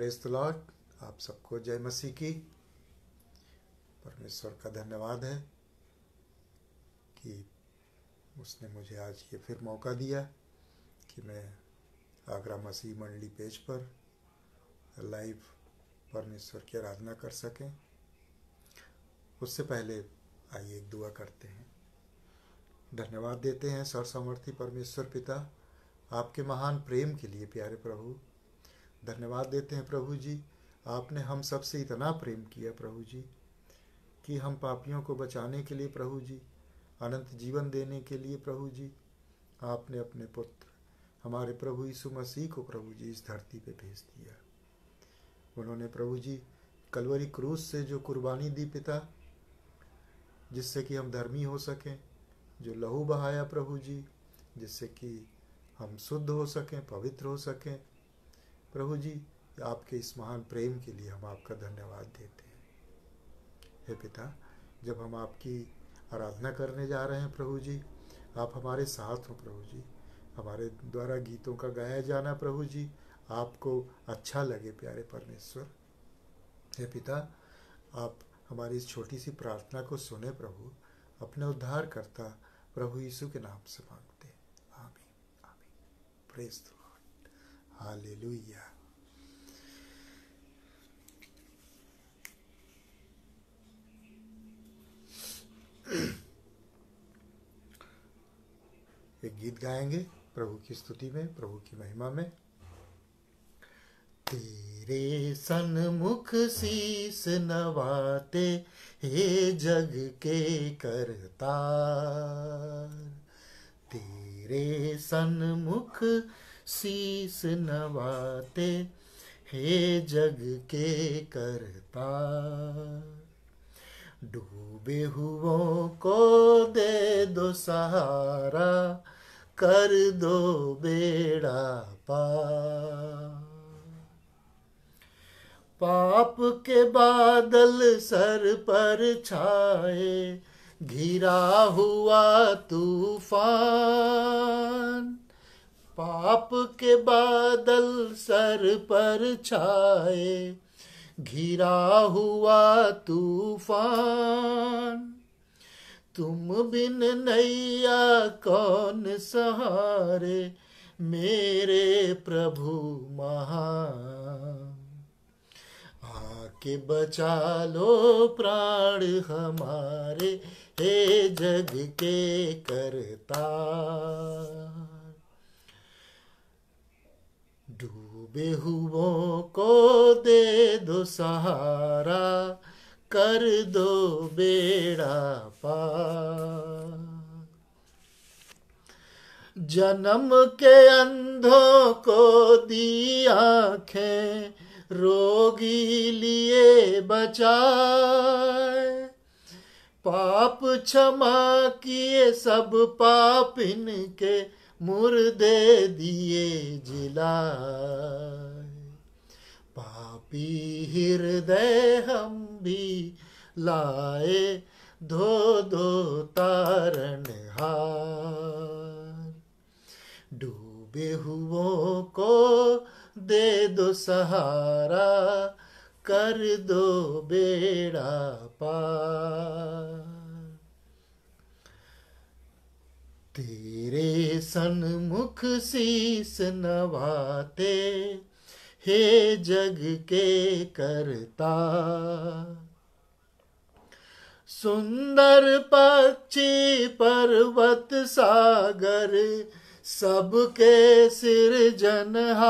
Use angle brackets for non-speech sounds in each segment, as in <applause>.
Press Lord आप सबको जय मसीह की परमेश्वर का धन्यवाद है कि उसने मुझे आज ये फिर मौका दिया कि मैं आगरा मसीह मंडली पेज पर लाइव परमेश्वर की आराधना कर सकें उससे पहले आइए एक दुआ करते हैं धन्यवाद देते हैं सर्वसमर्थी परमेश्वर पिता आपके महान प्रेम के लिए प्यारे प्रभु धन्यवाद देते हैं प्रभु जी आपने हम सब से इतना प्रेम किया प्रभु जी कि हम पापियों को बचाने के लिए प्रभु जी अनंत जीवन देने के लिए प्रभु जी आपने अपने पुत्र हमारे प्रभु यीशु मसीह को प्रभु जी इस धरती पे भेज दिया उन्होंने प्रभु जी कलवरी क्रूज से जो कुर्बानी दी पिता जिससे कि हम धर्मी हो सकें जो लहू बहाया प्रभु जी जिससे कि हम शुद्ध हो सकें पवित्र हो सकें प्रभु जी आपके इस महान प्रेम के लिए हम आपका धन्यवाद देते हैं हे पिता जब हम आपकी आराधना करने जा रहे हैं प्रभु जी आप हमारे साथ हो प्रभु जी हमारे द्वारा गीतों का गाया जाना प्रभु जी आपको अच्छा लगे प्यारे परमेश्वर हे पिता आप हमारी इस छोटी सी प्रार्थना को सुने प्रभु अपने उद्धार करता प्रभु यीशु के नाम से मांगते आमीन आमीन प्रेस Hallelujah. <clears throat> एक गीत गाएंगे प्रभु की स्तुति में प्रभु की महिमा में तेरे सन्मुख शीस नवाते हे जग के करता तेरे सन्मुख शीस नवाते हे जग के करता डूबे हुओं को दे दो सहारा कर दो बेड़ा पा पाप के बादल सर पर छाए घिरा हुआ तूफान पाप के बादल सर पर छाए घिरा हुआ तूफान तुम बिन नैया कौन सहारे मेरे प्रभु महान आके बचा लो प्राण हमारे हे जग के करता बेहुओं को दे दो सहारा कर दो बेड़ा पार जन्म के अंधों को दी आंखें रोगी लिए बचाए पाप क्षमा किए सब पाप इनके मुर्दे दिए जिला पापी हृदय हम भी लाए धो धो तारण हार डूबे हुओं को दे दो सहारा कर दो बेड़ा पार तेरे सन्मुख शीस नवाते हे जग के करता सुंदर पक्षी पर्वत सागर सबके सिर जनहार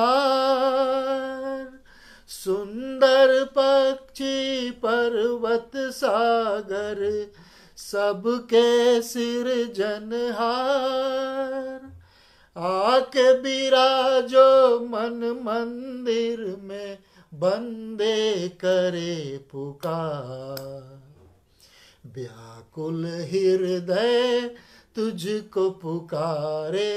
सुंदर पक्षी पर्वत सागर सबके सिर जनहार आके बिराजो मन मंदिर में बंदे करे पुकार व्याकुल हृदय तुझको पुकारे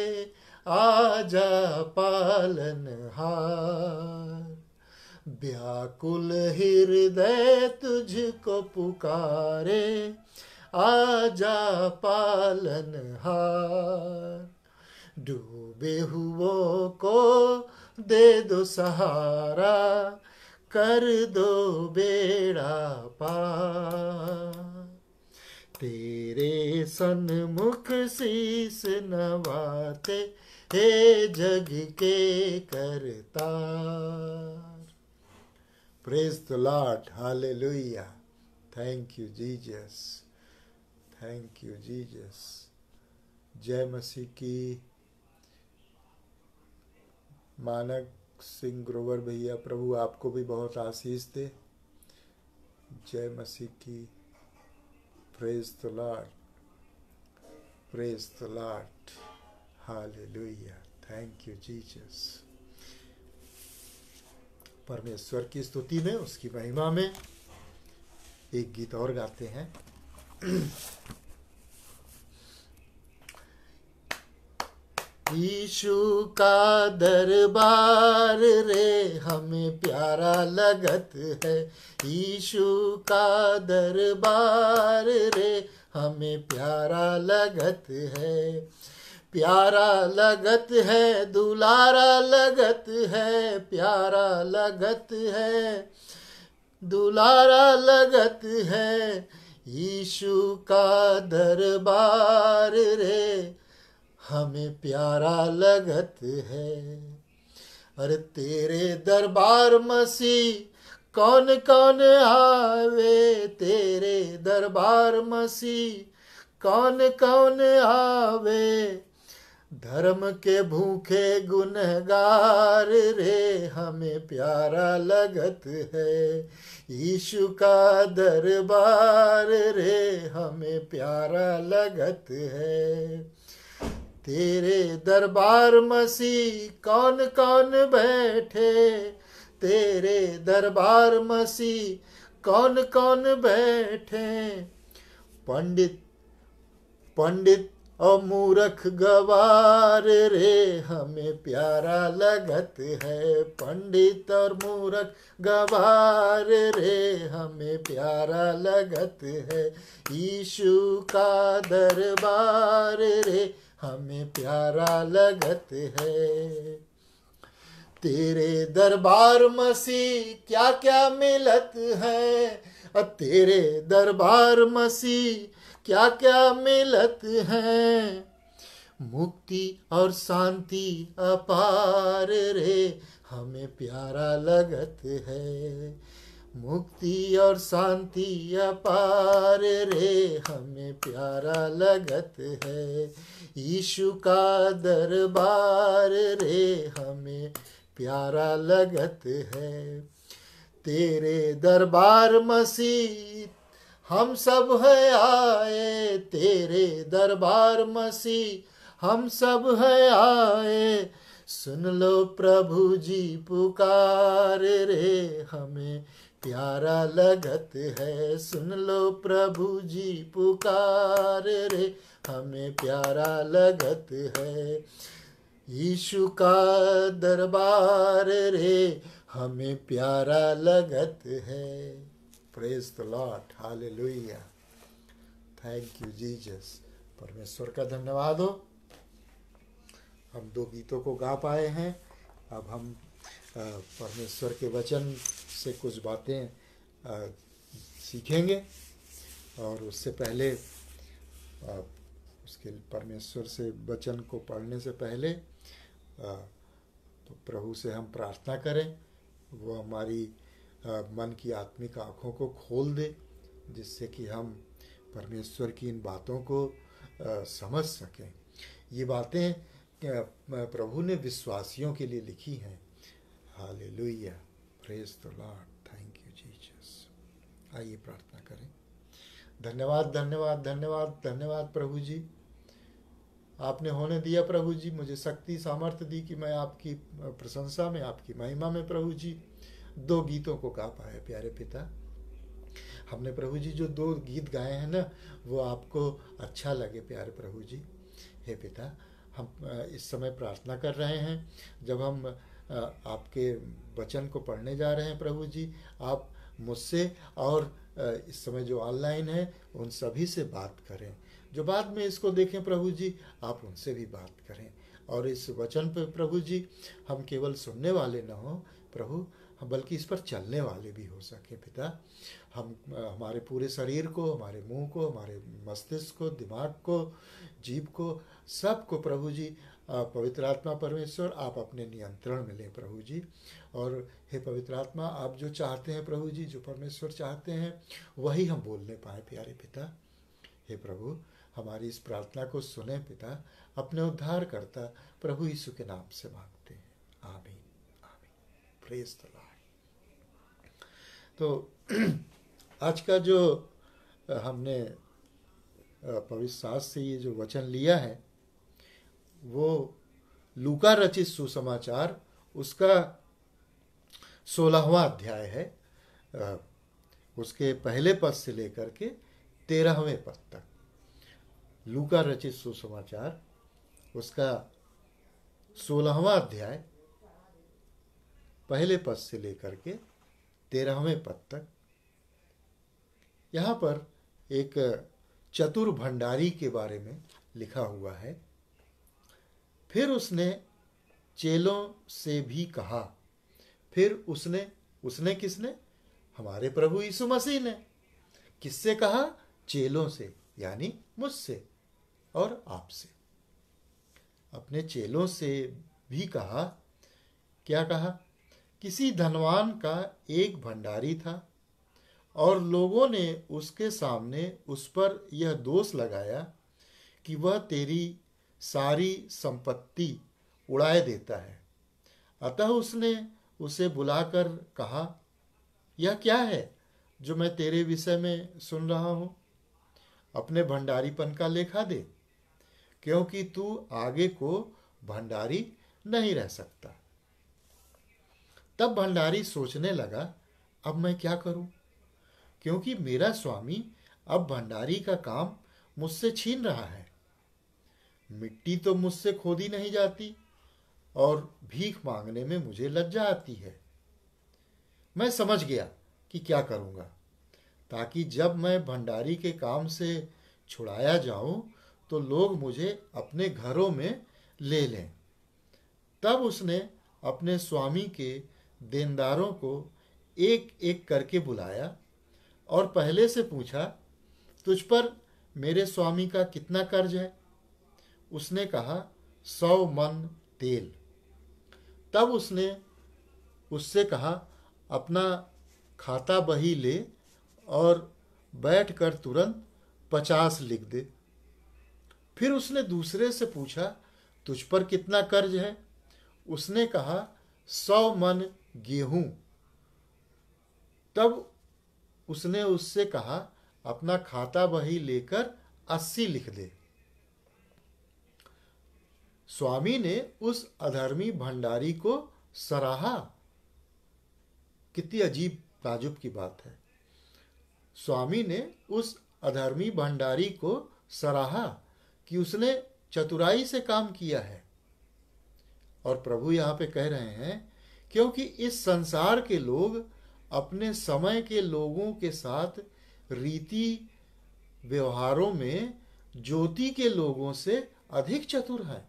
आजा पालन हार व्याकुल हृदय तुझको पुकारे आजा पालन हार डूबे हुओं को दे दो सहारा कर दो बेड़ा पार तेरे सन्मुख शीस नवाते हे जग के करता praise the Lord hallelujah thank you Jesus thank you Jesus जय मसीह की मानक सिंह ग्रोवर भैया प्रभु आपको भी बहुत आशीष दे जय मसीह की praise the Lord praise the Lord hallelujah thank you Jesus परमेश्वर की स्तुति में उसकी महिमा में एक गीत और गाते हैं ईशु का दरबार रे हमें प्यारा लगत है ईशु का दरबार रे हमें प्यारा लगत है प्यारा लगत है दुलारा लगत है प्यारा लगत है दुलारा लगत है यीशु का दरबार रे हमें प्यारा लगत है अरे तेरे दरबार मसीह कौन कौन आवे तेरे दरबार मसीह कौन कौन आवे धर्म के भूखे गुनहगार रे हमें प्यारा लगत है ईशु का दरबार रे हमें प्यारा लगत है तेरे दरबार मसीह कौन कौन बैठे तेरे दरबार मसीह कौन कौन बैठे पंडित पंडित और मूरख गवार रे हमें प्यारा लगत है पंडित और मूरख गवार रे हमें प्यारा लगत है ईशु का दरबार रे हमें प्यारा लगत है तेरे दरबार मसीह क्या क्या मिलत है तेरे दरबार मसीह क्या क्या मिलत है मुक्ति और शांति अपार रे हमें प्यारा लगत है मुक्ति और शांति अपार रे हमें प्यारा लगत है यीशु का दरबार रे हमें प्यारा लगत है तेरे दरबार मसीह हम सब है आए तेरे दरबार मसीह हम सब है आए सुन लो प्रभु जी पुकार रे हमें प्यारा लगत है सुन लो प्रभु जी पुकार रे हमें प्यारा लगत है यीशु का दरबार रे हमें प्यारा लगत है praise the Lord hallelujah thank you Jesus परमेश्वर का धन्यवाद हो हम दो गीतों को गा पाए हैं अब हम परमेश्वर के वचन से कुछ बातें सीखेंगे और उससे पहले उसके परमेश्वर से वचन को पढ़ने से पहले तो प्रभु से हम प्रार्थना करें वो हमारी मन की आत्मिक आँखों को खोल दे जिससे कि हम परमेश्वर की इन बातों को समझ सकें ये बातें प्रभु ने विश्वासियों के लिए लिखी हैं hallelujah praise the Lord thank you Jesus आइए प्रार्थना करें धन्यवाद धन्यवाद धन्यवाद धन्यवाद प्रभु जी आपने होने दिया प्रभु जी मुझे शक्ति सामर्थ्य दी कि मैं आपकी प्रशंसा में आपकी महिमा में प्रभु जी दो गीतों को गा पाए प्यारे पिता हमने प्रभु जी जो दो गीत गाए हैं ना वो आपको अच्छा लगे प्यारे प्रभु जी हे पिता हम इस समय प्रार्थना कर रहे हैं जब हम आपके वचन को पढ़ने जा रहे हैं प्रभु जी आप मुझसे और इस समय जो ऑनलाइन है उन सभी से बात करें जो बाद में इसको देखें प्रभु जी आप उनसे भी बात करें और इस वचन पर प्रभु जी हम केवल सुनने वाले न हों प्रभु बल्कि इस पर चलने वाले भी हो सके पिता हम हमारे पूरे शरीर को हमारे मुंह को हमारे मस्तिष्क को दिमाग को जीव को सब को प्रभु जी पवित्र आत्मा परमेश्वर आप अपने नियंत्रण में लें प्रभु जी और हे पवित्र आत्मा आप जो चाहते हैं प्रभु जी जो परमेश्वर चाहते हैं वही हम बोलने पाए प्यारे पिता हे प्रभु हमारी इस प्रार्थना को सुने पिता अपने उद्धार करता प्रभु यीशु के नाम से मांगते हैं आमीन आमीन प्रेस तला तो <clears throat> आज का जो हमने पवित्र सास से ये जो वचन लिया है वो लूका रचित सुसमाचार उसका सोलहवा अध्याय है उसके पहले पद से लेकर के तेरहवें पद तक लूका रचित सुसमाचार उसका सोलहवा अध्याय पहले पद से लेकर के तेरहवें पद तक यहाँ पर एक चतुर भंडारी के बारे में लिखा हुआ है फिर उसने चेलों से भी कहा फिर उसने उसने किसने हमारे प्रभु यीशु मसीह ने किससे कहा चेलों से यानी मुझसे और आपसे अपने चेलों से भी कहा क्या कहा किसी धनवान का एक भंडारी था और लोगों ने उसके सामने उस पर यह दोष लगाया कि वह तेरी सारी संपत्ति उड़ाए देता है अतः उसने उसे बुलाकर कहा यह क्या है जो मैं तेरे विषय में सुन रहा हूँ अपने भंडारीपन का लेखा दे क्योंकि तू आगे को भंडारी नहीं रह सकता तब भंडारी सोचने लगा अब मैं क्या करूं? क्योंकि मेरा स्वामी अब भंडारी का काम मुझसे छीन रहा है मिट्टी तो मुझसे खोदी नहीं जाती और भीख मांगने में मुझे लज्जा आती है मैं समझ गया कि क्या करूंगा ताकि जब मैं भंडारी के काम से छुड़ाया जाऊं तो लोग मुझे अपने घरों में ले लें तब उसने अपने स्वामी के देनदारों को एक एक करके बुलाया और पहले से पूछा तुझ पर मेरे स्वामी का कितना कर्ज है उसने कहा सौ मन तेल तब उसने उससे कहा अपना खाता बही ले और बैठ कर तुरंत पचास लिख दे फिर उसने दूसरे से पूछा तुझ पर कितना कर्ज है उसने कहा सौ मन गेहूं तब उसने उससे कहा अपना खाता बही लेकर अस्सी लिख दे स्वामी ने उस अधर्मी भंडारी को सराहा कितनी अजीब ताजुब की बात है स्वामी ने उस अधर्मी भंडारी को सराहा कि उसने चतुराई से काम किया है और प्रभु यहां पे कह रहे हैं क्योंकि इस संसार के लोग अपने समय के लोगों के साथ रीति व्यवहारों में ज्योति के लोगों से अधिक चतुर है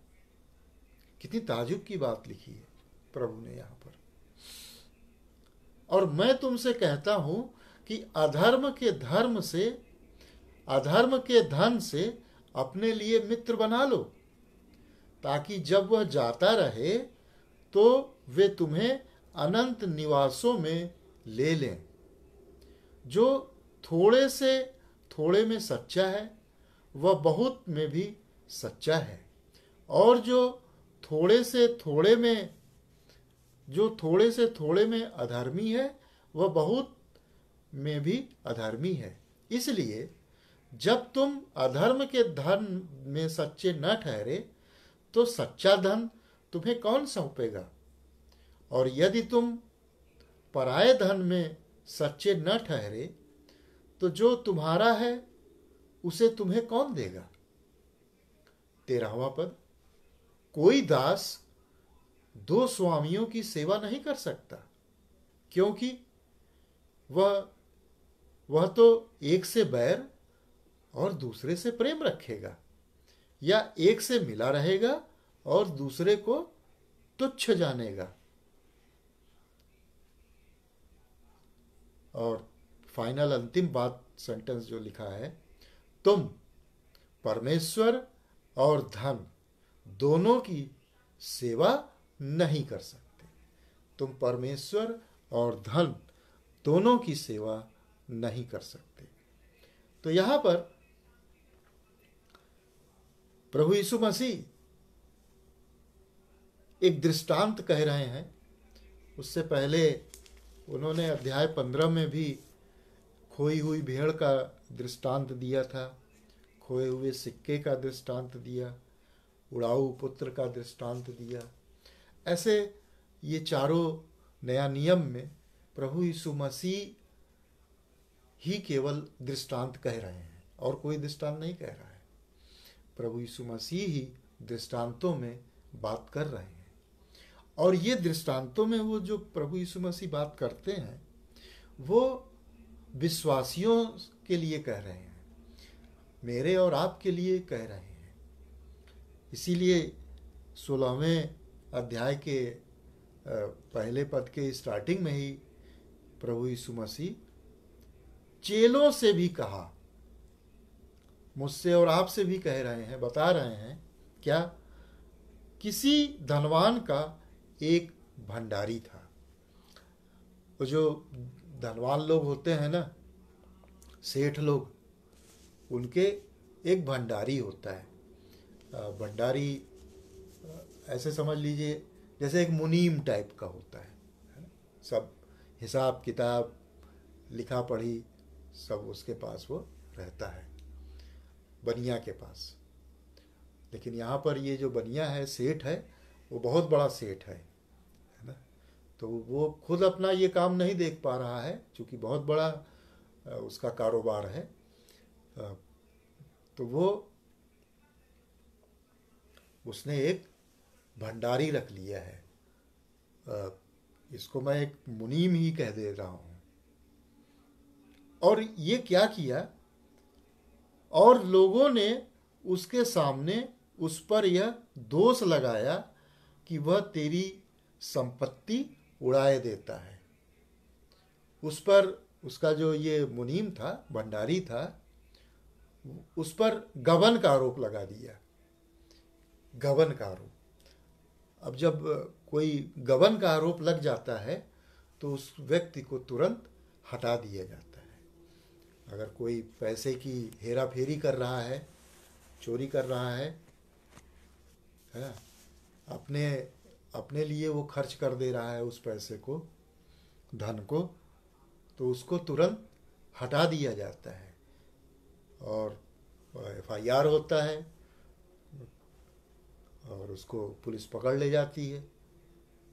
कितनी ताजुब की बात लिखी है प्रभु ने यहां पर और मैं तुमसे कहता हूं कि अधर्म के धर्म से अधर्म के धन से अपने लिए मित्र बना लो ताकि जब वह जाता रहे तो वे तुम्हें अनंत निवासों में ले लें जो थोड़े से थोड़े में सच्चा है वह बहुत में भी सच्चा है और जो थोड़े से थोड़े में जो थोड़े से थोड़े में अधर्मी है वह बहुत में भी अधर्मी है इसलिए जब तुम अधर्म के धन में सच्चे न ठहरे तो सच्चा धन तुम्हें कौन सौंपेगा और यदि तुम पराय धन में सच्चे न ठहरे तो जो तुम्हारा है उसे तुम्हें कौन देगा तेरहवा पद कोई दास दो स्वामियों की सेवा नहीं कर सकता क्योंकि वह वह तो एक से बैर और दूसरे से प्रेम रखेगा या एक से मिला रहेगा और दूसरे को तुच्छ जानेगा और फाइनल अंतिम बात सेंटेंस जो लिखा है तुम परमेश्वर और धन दोनों की सेवा नहीं कर सकते तुम परमेश्वर और धन दोनों की सेवा नहीं कर सकते तो यहां पर प्रभु यीशु मसीह एक दृष्टांत कह रहे हैं उससे पहले उन्होंने अध्याय पंद्रह में भी खोई हुई भेड़ का दृष्टांत दिया था खोए हुए सिक्के का दृष्टांत दिया उड़ाऊ पुत्र का दृष्टांत दिया ऐसे ये चारों नया नियम में प्रभु यीशु मसीह ही केवल दृष्टांत कह रहे हैं और कोई दृष्टांत नहीं कह रहा है प्रभु यीशु मसीह ही दृष्टांतों में बात कर रहे हैं और ये दृष्टांतों में वो जो प्रभु यीशु मसीह बात करते हैं वो विश्वासियों के लिए कह रहे हैं मेरे और आपके लिए कह रहे हैं इसीलिए सोलहवें अध्याय के पहले पद के स्टार्टिंग में ही प्रभु यीशु मसीह चेलों से भी कहा मुझसे और आपसे भी कह रहे हैं बता रहे हैं क्या किसी धनवान का एक भंडारी था वो जो धनवान लोग होते हैं ना सेठ लोग उनके एक भंडारी होता है भंडारी ऐसे समझ लीजिए जैसे एक मुनीम टाइप का होता है सब हिसाब किताब लिखा पढ़ी सब उसके पास वो रहता है बनिया के पास लेकिन यहाँ पर ये जो बनिया है सेठ है वो बहुत बड़ा सेठ है तो वो खुद अपना ये काम नहीं देख पा रहा है क्योंकि बहुत बड़ा उसका कारोबार है तो वो उसने एक भंडारी रख लिया है इसको मैं एक मुनीम ही कह दे रहा हूँ और ये क्या किया और लोगों ने उसके सामने उस पर यह दोष लगाया कि वह तेरी संपत्ति उड़ाए देता है उस पर उसका जो ये मुनीम था भंडारी था उस पर गबन का आरोप लगा दिया गबन का आरोप अब जब कोई गबन का आरोप लग जाता है तो उस व्यक्ति को तुरंत हटा दिया जाता है अगर कोई पैसे की हेरा फेरी कर रहा है चोरी कर रहा है, है अपने अपने लिए वो खर्च कर दे रहा है उस पैसे को धन को तो उसको तुरंत हटा दिया जाता है और एफ आई आर होता है और उसको पुलिस पकड़ ले जाती है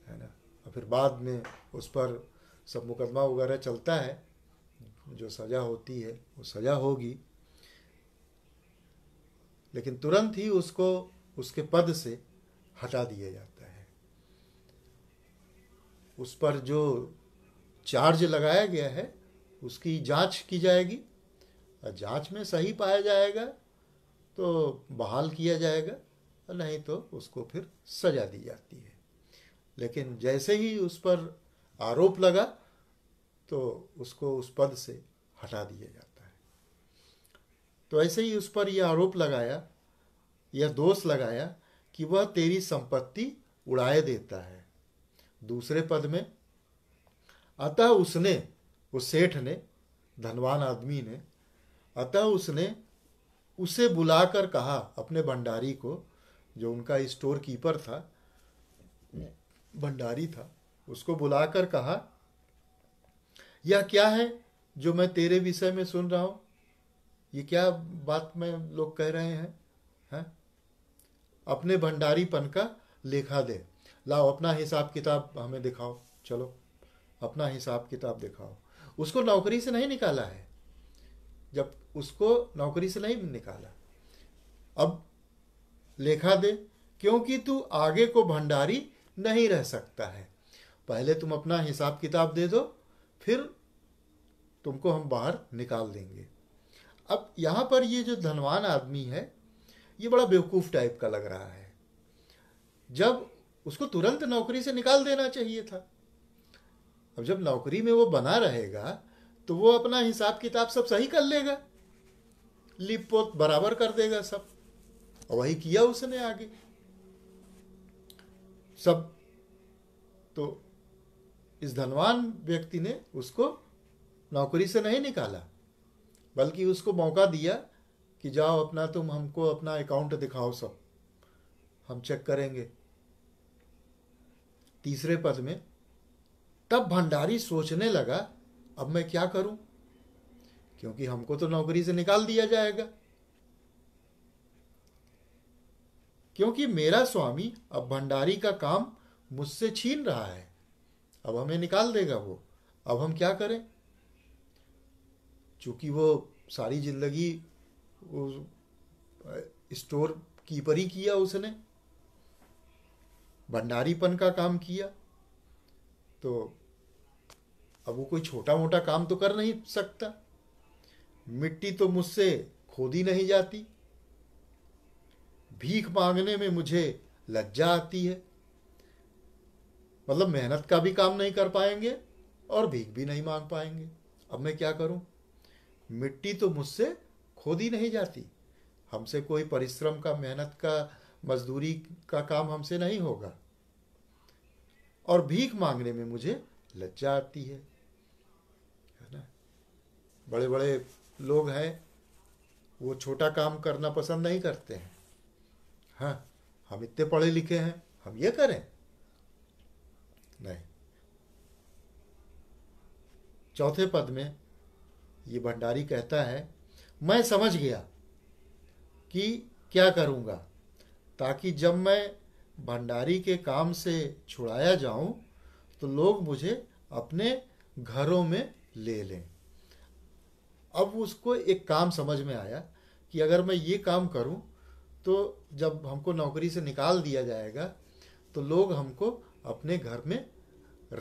है ना और फिर बाद में उस पर सब मुकदमा वगैरह चलता है जो सज़ा होती है वो सज़ा होगी लेकिन तुरंत ही उसको उसके पद से हटा दिया जाता उस पर जो चार्ज लगाया गया है उसकी जांच की जाएगी और जांच में सही पाया जाएगा तो बहाल किया जाएगा नहीं तो उसको फिर सजा दी जाती है लेकिन जैसे ही उस पर आरोप लगा तो उसको उस पद से हटा दिया जाता है तो ऐसे ही उस पर यह आरोप लगाया यह दोष लगाया कि वह तेरी संपत्ति उड़ाए देता है दूसरे पद में अतः उसने उस सेठ ने धनवान आदमी ने अतः उसने उसे बुलाकर कहा अपने भंडारी को जो उनका स्टोर कीपर था भंडारी था उसको बुलाकर कहा यह क्या है जो मैं तेरे विषय में सुन रहा हूँ ये क्या बात में लोग कह रहे हैं है? अपने भंडारीपन का लेखा दे लाओ अपना हिसाब किताब हमें दिखाओ चलो अपना हिसाब किताब दिखाओ उसको नौकरी से नहीं निकाला है जब उसको नौकरी से नहीं निकाला अब लेखा दे क्योंकि तू आगे को भंडारी नहीं रह सकता है पहले तुम अपना हिसाब किताब दे दो फिर तुमको हम बाहर निकाल देंगे अब यहाँ पर ये जो धनवान आदमी है ये बड़ा बेवकूफ़ टाइप का लग रहा है जब उसको तुरंत नौकरी से निकाल देना चाहिए था अब जब नौकरी में वो बना रहेगा तो वो अपना हिसाब किताब सब सही कर लेगा लिप पोत बराबर कर देगा सब और वही किया उसने आगे सब तो इस धनवान व्यक्ति ने उसको नौकरी से नहीं निकाला बल्कि उसको मौका दिया कि जाओ अपना तुम हमको अपना अकाउंट दिखाओ सब हम चेक करेंगे तीसरे पद में तब भंडारी सोचने लगा अब मैं क्या करूं क्योंकि हमको तो नौकरी से निकाल दिया जाएगा क्योंकि मेरा स्वामी अब भंडारी का काम मुझसे छीन रहा है अब हमें निकाल देगा वो अब हम क्या करें चूंकि वो सारी जिंदगी स्टोर कीपर ही किया उसने भंडारीपन का काम किया तो अब वो कोई छोटा मोटा काम तो कर नहीं सकता मिट्टी तो मुझसे खोदी नहीं जाती भीख मांगने में मुझे लज्जा आती है मतलब मेहनत का भी काम नहीं कर पाएंगे और भीख भी नहीं मांग पाएंगे अब मैं क्या करूं मिट्टी तो मुझसे खोदी नहीं जाती हमसे कोई परिश्रम का मेहनत का मजदूरी का काम हमसे नहीं होगा और भीख मांगने में मुझे लज्जा आती है है ना बड़े बड़े लोग हैं वो छोटा काम करना पसंद नहीं करते हैं हाँ हम इतने पढ़े लिखे हैं हम ये करें नहीं चौथे पद में ये भंडारी कहता है मैं समझ गया कि क्या करूंगा ताकि जब मैं भंडारी के काम से छुड़ाया जाऊं तो लोग मुझे अपने घरों में ले लें अब उसको एक काम समझ में आया कि अगर मैं ये काम करूं तो जब हमको नौकरी से निकाल दिया जाएगा तो लोग हमको अपने घर में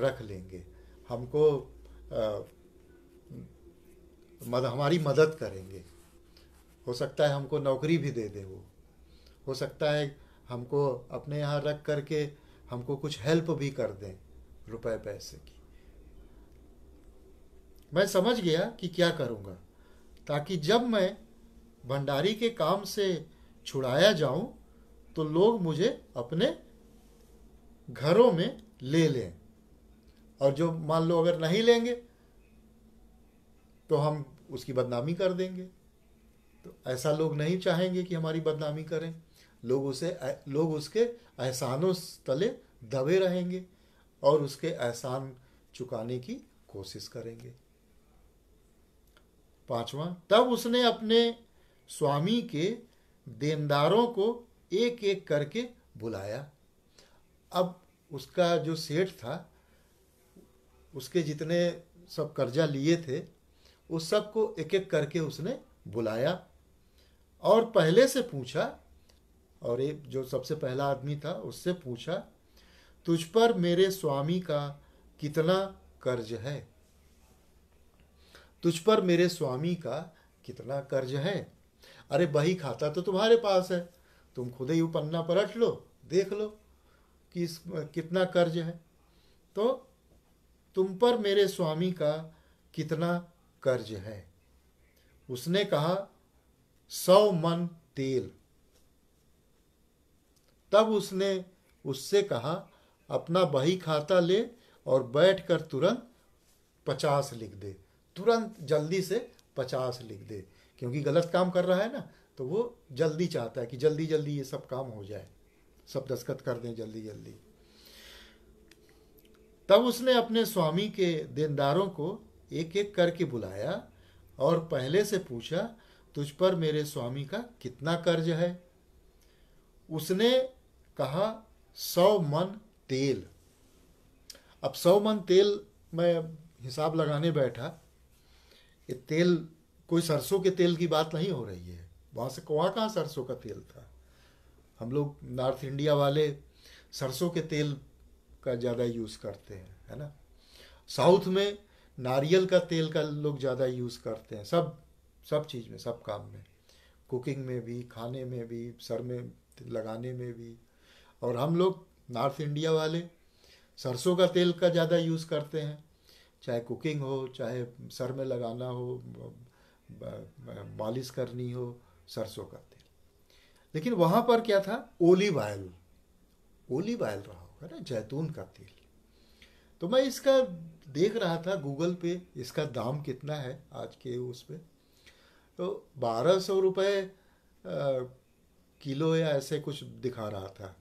रख लेंगे हमको आ, मद, हमारी मदद करेंगे हो सकता है हमको नौकरी भी दे दे वो हो सकता है हमको अपने यहाँ रख करके हमको कुछ हेल्प भी कर दें रुपए पैसे की मैं समझ गया कि क्या करूँगा ताकि जब मैं भंडारी के काम से छुड़ाया जाऊं तो लोग मुझे अपने घरों में ले लें और जो मान लो अगर नहीं लेंगे तो हम उसकी बदनामी कर देंगे तो ऐसा लोग नहीं चाहेंगे कि हमारी बदनामी करें लोग उसे लोग उसके एहसानों तले दबे रहेंगे और उसके एहसान चुकाने की कोशिश करेंगे पांचवा तब उसने अपने स्वामी के देनदारों को एक एक करके बुलाया अब उसका जो सेठ था उसके जितने सब कर्जा लिए थे उस सबको एक एक करके उसने बुलाया और पहले से पूछा और एक जो सबसे पहला आदमी था उससे पूछा तुझ पर मेरे स्वामी का कितना कर्ज है तुझ पर मेरे स्वामी का कितना कर्ज है अरे बही खाता तो तुम्हारे पास है तुम खुद ही पन्ना पलट लो देख लो कि कितना कर्ज है तो तुम पर मेरे स्वामी का कितना कर्ज है उसने कहा सौ मन तेल तब उसने उससे कहा अपना बही खाता ले और बैठ कर तुरंत पचास लिख दे तुरंत जल्दी से पचास लिख दे क्योंकि गलत काम कर रहा है ना तो वो जल्दी चाहता है कि जल्दी जल्दी ये सब काम हो जाए सब दस्खत कर दें जल्दी जल्दी तब उसने अपने स्वामी के देनदारों को एक एक करके बुलाया और पहले से पूछा तुझ पर मेरे स्वामी का कितना कर्ज है उसने कहा सौ मन तेल अब सौ मन तेल मैं हिसाब लगाने बैठा ये तेल कोई सरसों के तेल की बात नहीं हो रही है वहाँ से वहाँ कहाँ सरसों का तेल था हम लोग नॉर्थ इंडिया वाले सरसों के तेल का ज़्यादा यूज़ करते हैं है ना साउथ में नारियल का तेल का लोग ज़्यादा यूज़ करते हैं सब सब चीज़ में सब काम में कुकिंग में भी खाने में भी सर में लगाने में भी और हम लोग नॉर्थ इंडिया वाले सरसों का तेल का ज़्यादा यूज़ करते हैं चाहे कुकिंग हो चाहे सर में लगाना हो मालिश करनी हो सरसों का तेल लेकिन वहाँ पर क्या था ओलिव ऑयल ओलिव ऑयल रहा होगा ना जैतून का तेल तो मैं इसका देख रहा था गूगल पे इसका दाम कितना है आज के उस पर तो बारह सौ रुपये किलो या ऐसे कुछ दिखा रहा था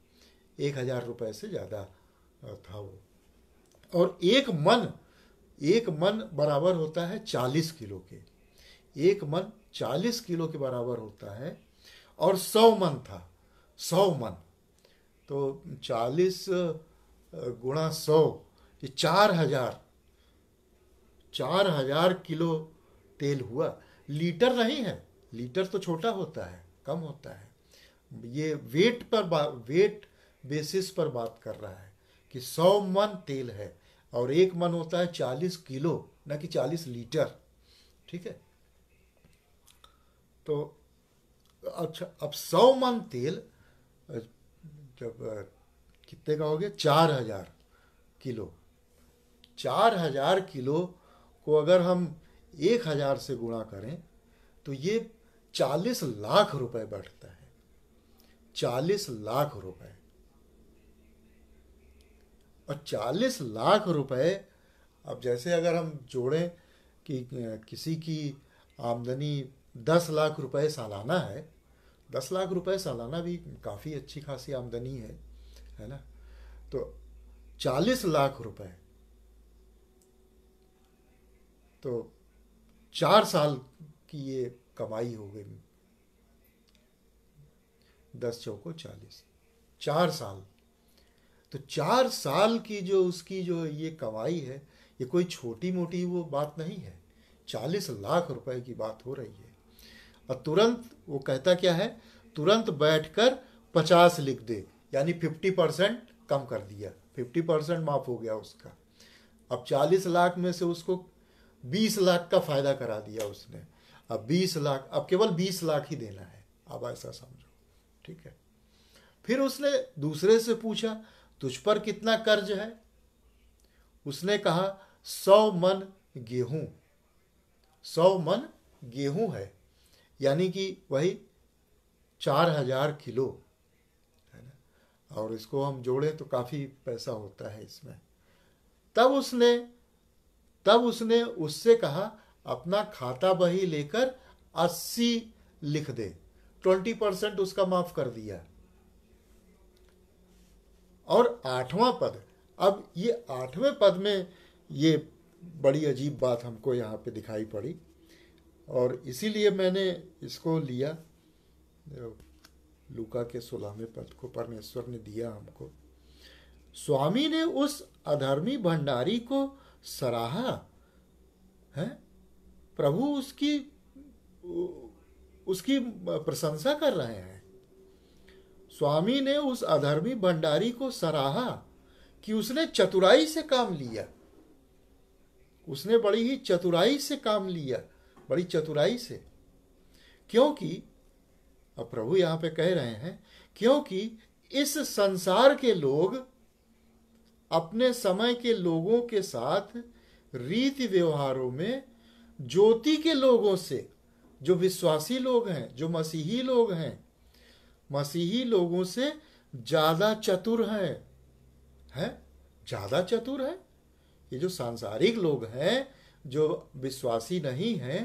एक हजार रुपये से ज़्यादा था वो और एक मन एक मन बराबर होता है चालीस किलो के एक मन चालीस किलो के बराबर होता है और सौ मन था सौ मन तो चालीस गुणा सौ ये चार हजार चार हजार किलो तेल हुआ लीटर नहीं है लीटर तो छोटा होता है कम होता है ये वेट पर वेट बेसिस पर बात कर रहा है कि सौ मन तेल है और एक मन होता है चालीस किलो ना कि चालीस लीटर ठीक है तो अच्छा अब सौ मन तेल जब कितने का हो गया चार हजार किलो चार हजार किलो को अगर हम एक हजार से गुणा करें तो ये चालीस लाख रुपए बैठता है चालीस लाख रुपए और 40 लाख रुपए अब जैसे अगर हम जोड़ें कि किसी की आमदनी दस लाख रुपए सालाना है दस लाख रुपए सालाना भी काफ़ी अच्छी खासी आमदनी है है ना तो चालीस लाख रुपए तो चार साल की ये कमाई हो गई दस चौको चालीस चार साल तो चार साल की जो उसकी जो ये कमाई है ये कोई छोटी मोटी वो बात नहीं है चालीस लाख रुपए की बात हो रही है और तुरंत वो कहता क्या है तुरंत कर पचास लिख दे यानी फिफ्टी परसेंट कम कर दिया फिफ्टी परसेंट माफ हो गया उसका अब चालीस लाख में से उसको बीस लाख का फायदा करा दिया उसने अब बीस लाख अब केवल बीस लाख ही देना है अब ऐसा समझो ठीक है फिर उसने दूसरे से पूछा तुझ पर कितना कर्ज है उसने कहा सौ मन गेहूं सौ मन गेहूं है यानी कि वही चार हजार किलो है ना और इसको हम जोड़े तो काफ़ी पैसा होता है इसमें तब उसने तब उसने उससे कहा अपना खाता बही लेकर अस्सी लिख दे ट्वेंटी परसेंट उसका माफ़ कर दिया और आठवां पद अब ये आठवें पद में ये बड़ी अजीब बात हमको यहाँ पे दिखाई पड़ी और इसीलिए मैंने इसको लिया लुका के सोलहवें पद को परमेश्वर ने दिया हमको स्वामी ने उस अधर्मी भंडारी को सराहा है प्रभु उसकी उसकी प्रशंसा कर रहे हैं स्वामी ने उस अधर्मी भंडारी को सराहा कि उसने चतुराई से काम लिया उसने बड़ी ही चतुराई से काम लिया बड़ी चतुराई से क्योंकि अब प्रभु यहां पे कह रहे हैं क्योंकि इस संसार के लोग अपने समय के लोगों के साथ रीति व्यवहारों में ज्योति के लोगों से जो विश्वासी लोग हैं जो मसीही लोग हैं मसीही लोगों से ज्यादा चतुर है, है ज्यादा चतुर है ये जो सांसारिक लोग हैं जो विश्वासी नहीं हैं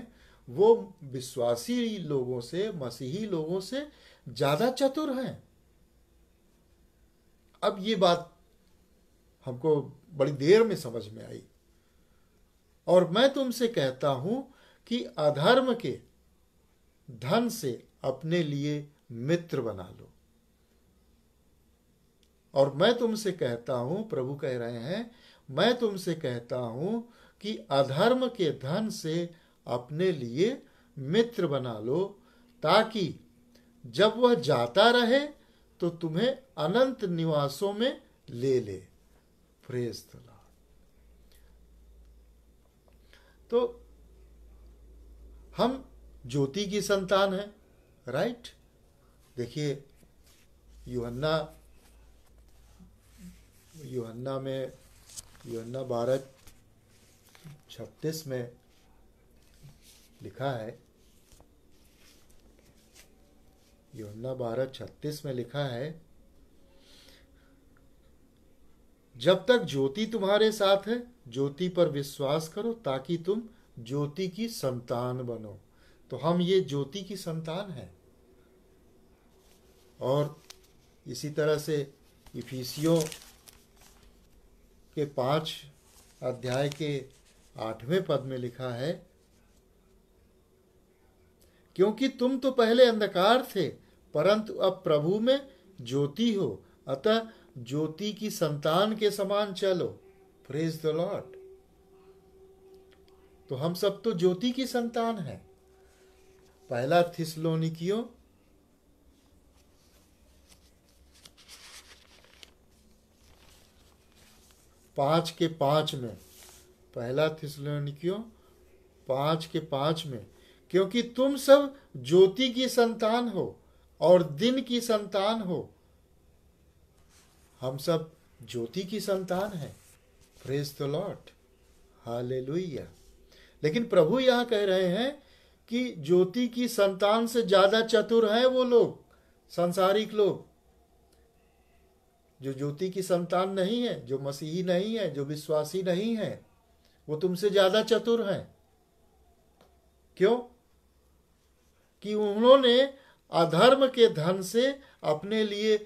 वो विश्वासी लोगों से मसीही लोगों से ज्यादा चतुर हैं अब ये बात हमको बड़ी देर में समझ में आई और मैं तुमसे कहता हूं कि अधर्म के धन से अपने लिए मित्र बना लो और मैं तुमसे कहता हूं प्रभु कह रहे हैं मैं तुमसे कहता हूं कि अधर्म के धन से अपने लिए मित्र बना लो ताकि जब वह जाता रहे तो तुम्हें अनंत निवासों में ले ले प्रेस तो हम ज्योति की संतान है राइट देखिए युहन्ना युहन्ना में युहन्ना भारत छत्तीस में लिखा है युहन्ना भारत छत्तीस में लिखा है जब तक ज्योति तुम्हारे साथ है ज्योति पर विश्वास करो ताकि तुम ज्योति की संतान बनो तो हम ये ज्योति की संतान हैं और इसी तरह से इफिसियो के पांच अध्याय के आठवें पद में लिखा है क्योंकि तुम तो पहले अंधकार थे परंतु अब प्रभु में ज्योति हो अतः ज्योति की संतान के समान चलो फ्रेज द लॉर्ड तो हम सब तो ज्योति की संतान है पहला थिसलोनिकियों पांच के पांच में पहला थिसलोनिकियों पांच के पांच में क्योंकि तुम सब ज्योति की संतान हो और दिन की संतान हो हम सब ज्योति की संतान है फ्रेज तो लॉट हाले लेकिन प्रभु यह कह रहे हैं कि ज्योति की संतान से ज़्यादा चतुर हैं वो लोग संसारिक लोग जो ज्योति की संतान नहीं है जो मसीही नहीं है जो विश्वासी नहीं है वो तुमसे ज्यादा चतुर हैं क्यों कि उन्होंने अधर्म के धन से अपने लिए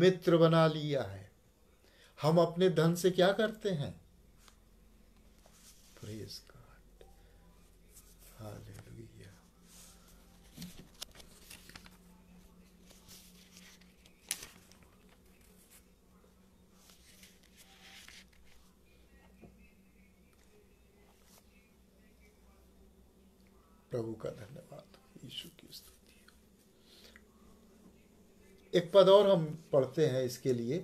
मित्र बना लिया है हम अपने धन से क्या करते हैं प्रेस प्रभु का धन्यवाद यीशु की स्तुति एक पद और हम पढ़ते हैं इसके लिए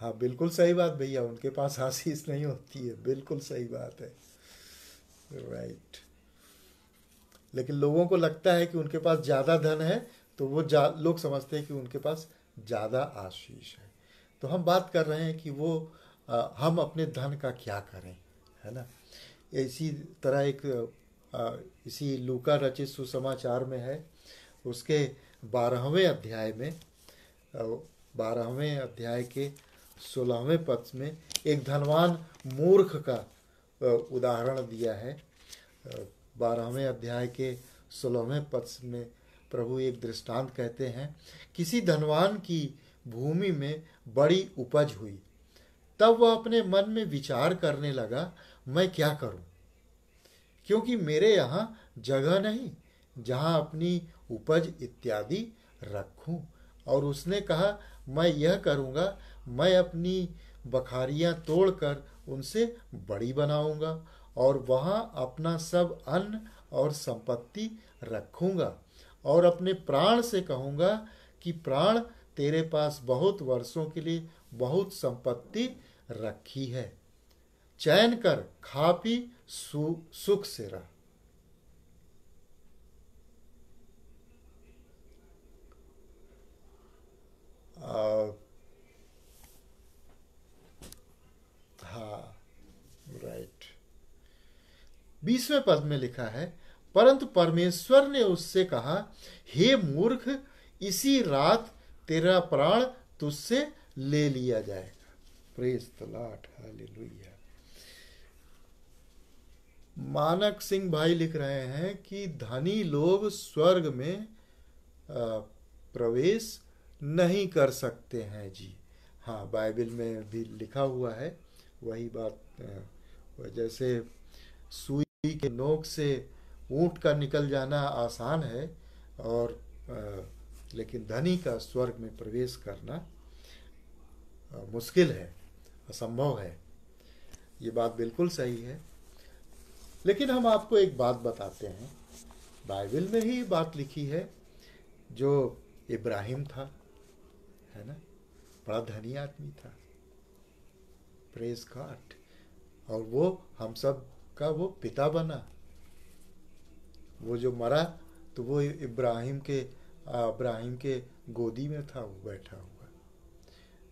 हाँ बिल्कुल सही बात भैया उनके पास आशीष नहीं होती है बिल्कुल सही बात है राइट लेकिन लोगों को लगता है कि उनके पास ज़्यादा धन है तो वो जा लोग समझते हैं कि उनके पास ज़्यादा आशीष है तो हम बात कर रहे हैं कि वो हम अपने धन का क्या करें है ना इसी तरह एक इसी लूका रचित सुसमाचार में है उसके बारहवें अध्याय में बारहवें अध्याय के सोलहवें पद में एक धनवान मूर्ख का उदाहरण दिया है बारहवें अध्याय के सोलहवें पद में प्रभु एक दृष्टांत कहते हैं किसी धनवान की भूमि में बड़ी उपज हुई तब वह अपने मन में विचार करने लगा मैं क्या करूं क्योंकि मेरे यहाँ जगह नहीं जहाँ अपनी उपज इत्यादि रखूं और उसने कहा मैं यह करूँगा मैं अपनी बखारियाँ तोड़कर उनसे बड़ी बनाऊँगा और वहाँ अपना सब अन्न और संपत्ति रखूँगा और अपने प्राण से कहूँगा कि प्राण तेरे पास बहुत वर्षों के लिए बहुत संपत्ति रखी है चैन कर खा पी सुख से रह राइट बीसवें पद में लिखा है परंतु परमेश्वर ने उससे कहा हे मूर्ख इसी रात तेरा प्राण तुझसे ले लिया जाए प्रेस द लॉर्ड हालेलुया मानक सिंह भाई लिख रहे हैं कि धनी लोग स्वर्ग में प्रवेश नहीं कर सकते हैं जी हाँ बाइबल में भी लिखा हुआ है वही बात जैसे सुई के नोक से ऊंट का निकल जाना आसान है और लेकिन धनी का स्वर्ग में प्रवेश करना मुश्किल है असंभव है ये बात बिल्कुल सही है लेकिन हम आपको एक बात बताते हैं बाइबल में ही बात लिखी है जो इब्राहिम था है ना बड़ा धनी आदमी था प्रेस गॉड और वो हम सब का वो पिता बना वो जो मरा तो वो इब्राहिम के इब्राहिम के गोदी में था वो बैठा हुआ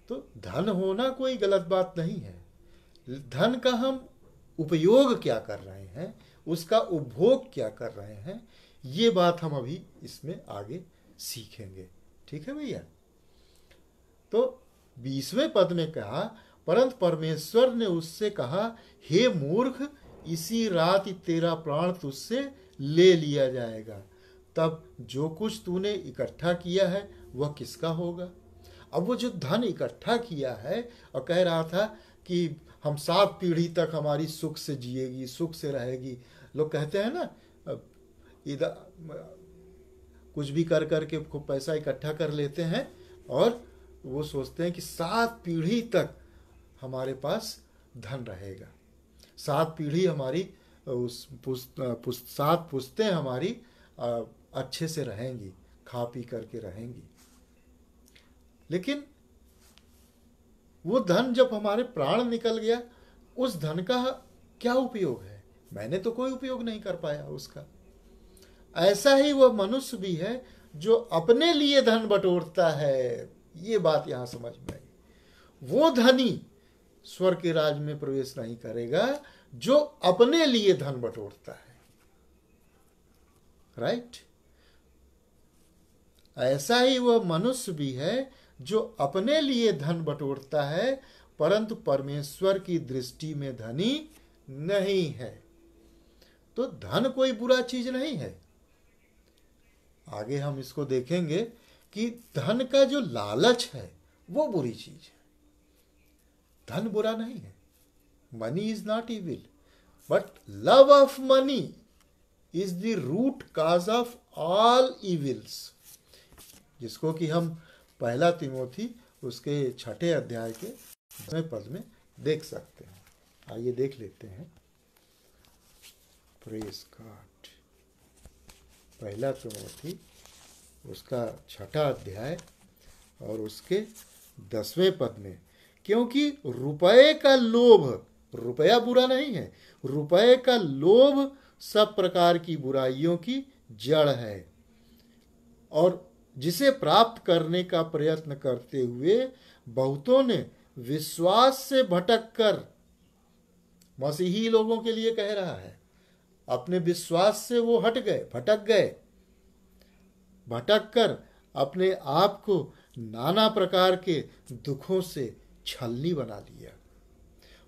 तो धन होना कोई गलत बात नहीं है धन का हम उपयोग क्या कर रहे हैं उसका उपभोग क्या कर रहे हैं ये बात हम अभी इसमें आगे सीखेंगे ठीक है भैया तो बीसवें पद में कहा परंतु परमेश्वर ने उससे कहा हे मूर्ख इसी रात तेरा प्राण तुझसे ले लिया जाएगा तब जो कुछ तूने इकट्ठा किया है वह किसका होगा अब वो जो धन इकट्ठा किया है और कह रहा था कि हम सात पीढ़ी तक हमारी सुख से जिएगी सुख से रहेगी लोग कहते हैं ना इधर कुछ भी कर कर के खूब पैसा इकट्ठा कर लेते हैं और वो सोचते हैं कि सात पीढ़ी तक हमारे पास धन रहेगा सात पीढ़ी हमारी उस पुस्त, पुस्त, सात पुस्तें हमारी अच्छे से रहेंगी खा पी करके रहेंगी लेकिन वो धन जब हमारे प्राण निकल गया उस धन का क्या उपयोग है मैंने तो कोई उपयोग नहीं कर पाया उसका ऐसा ही वह मनुष्य भी है जो अपने लिए धन बटोरता है ये बात यहां समझ में आई वो धनी स्वर के राज में प्रवेश नहीं करेगा जो अपने लिए धन बटोरता है राइट right? ऐसा ही वह मनुष्य भी है जो अपने लिए धन बटोरता है परंतु परमेश्वर की दृष्टि में धनी नहीं है तो धन कोई बुरा चीज नहीं है आगे हम इसको देखेंगे कि धन का जो लालच है वो बुरी चीज है धन बुरा नहीं है money is not evil but love of money is the root cause of all evils जिसको कि हम पहला तिमोथी उसके छठे अध्याय के दसवें पद में देख सकते हैं आइए देख लेते हैं प्रेस कार्ड पहला तिमोथी उसका छठा अध्याय और उसके दसवें पद में क्योंकि रुपए का लोभ रुपया बुरा नहीं है रुपए का लोभ सब प्रकार की बुराइयों की जड़ है और जिसे प्राप्त करने का प्रयत्न करते हुए बहुतों ने विश्वास से भटक कर मसीही लोगों के लिए कह रहा है अपने विश्वास से वो हट गए भटक गए भटक कर अपने आप को नाना प्रकार के दुखों से छलनी बना लिया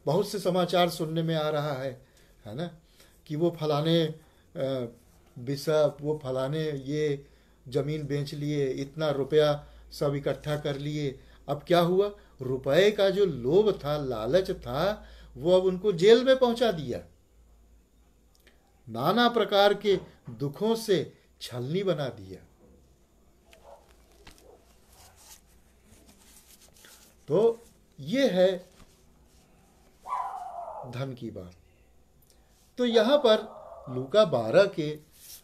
बहुत से समाचार सुनने में आ रहा है है ना कि वो फलाने बिशप वो फलाने ये ज़मीन बेच लिए इतना रुपया सब इकट्ठा कर लिए अब क्या हुआ रुपए का जो लोभ था लालच था वो अब उनको जेल में पहुंचा दिया नाना प्रकार के दुखों से छलनी बना दिया तो ये है धन की बात तो यहां पर लूका बारह के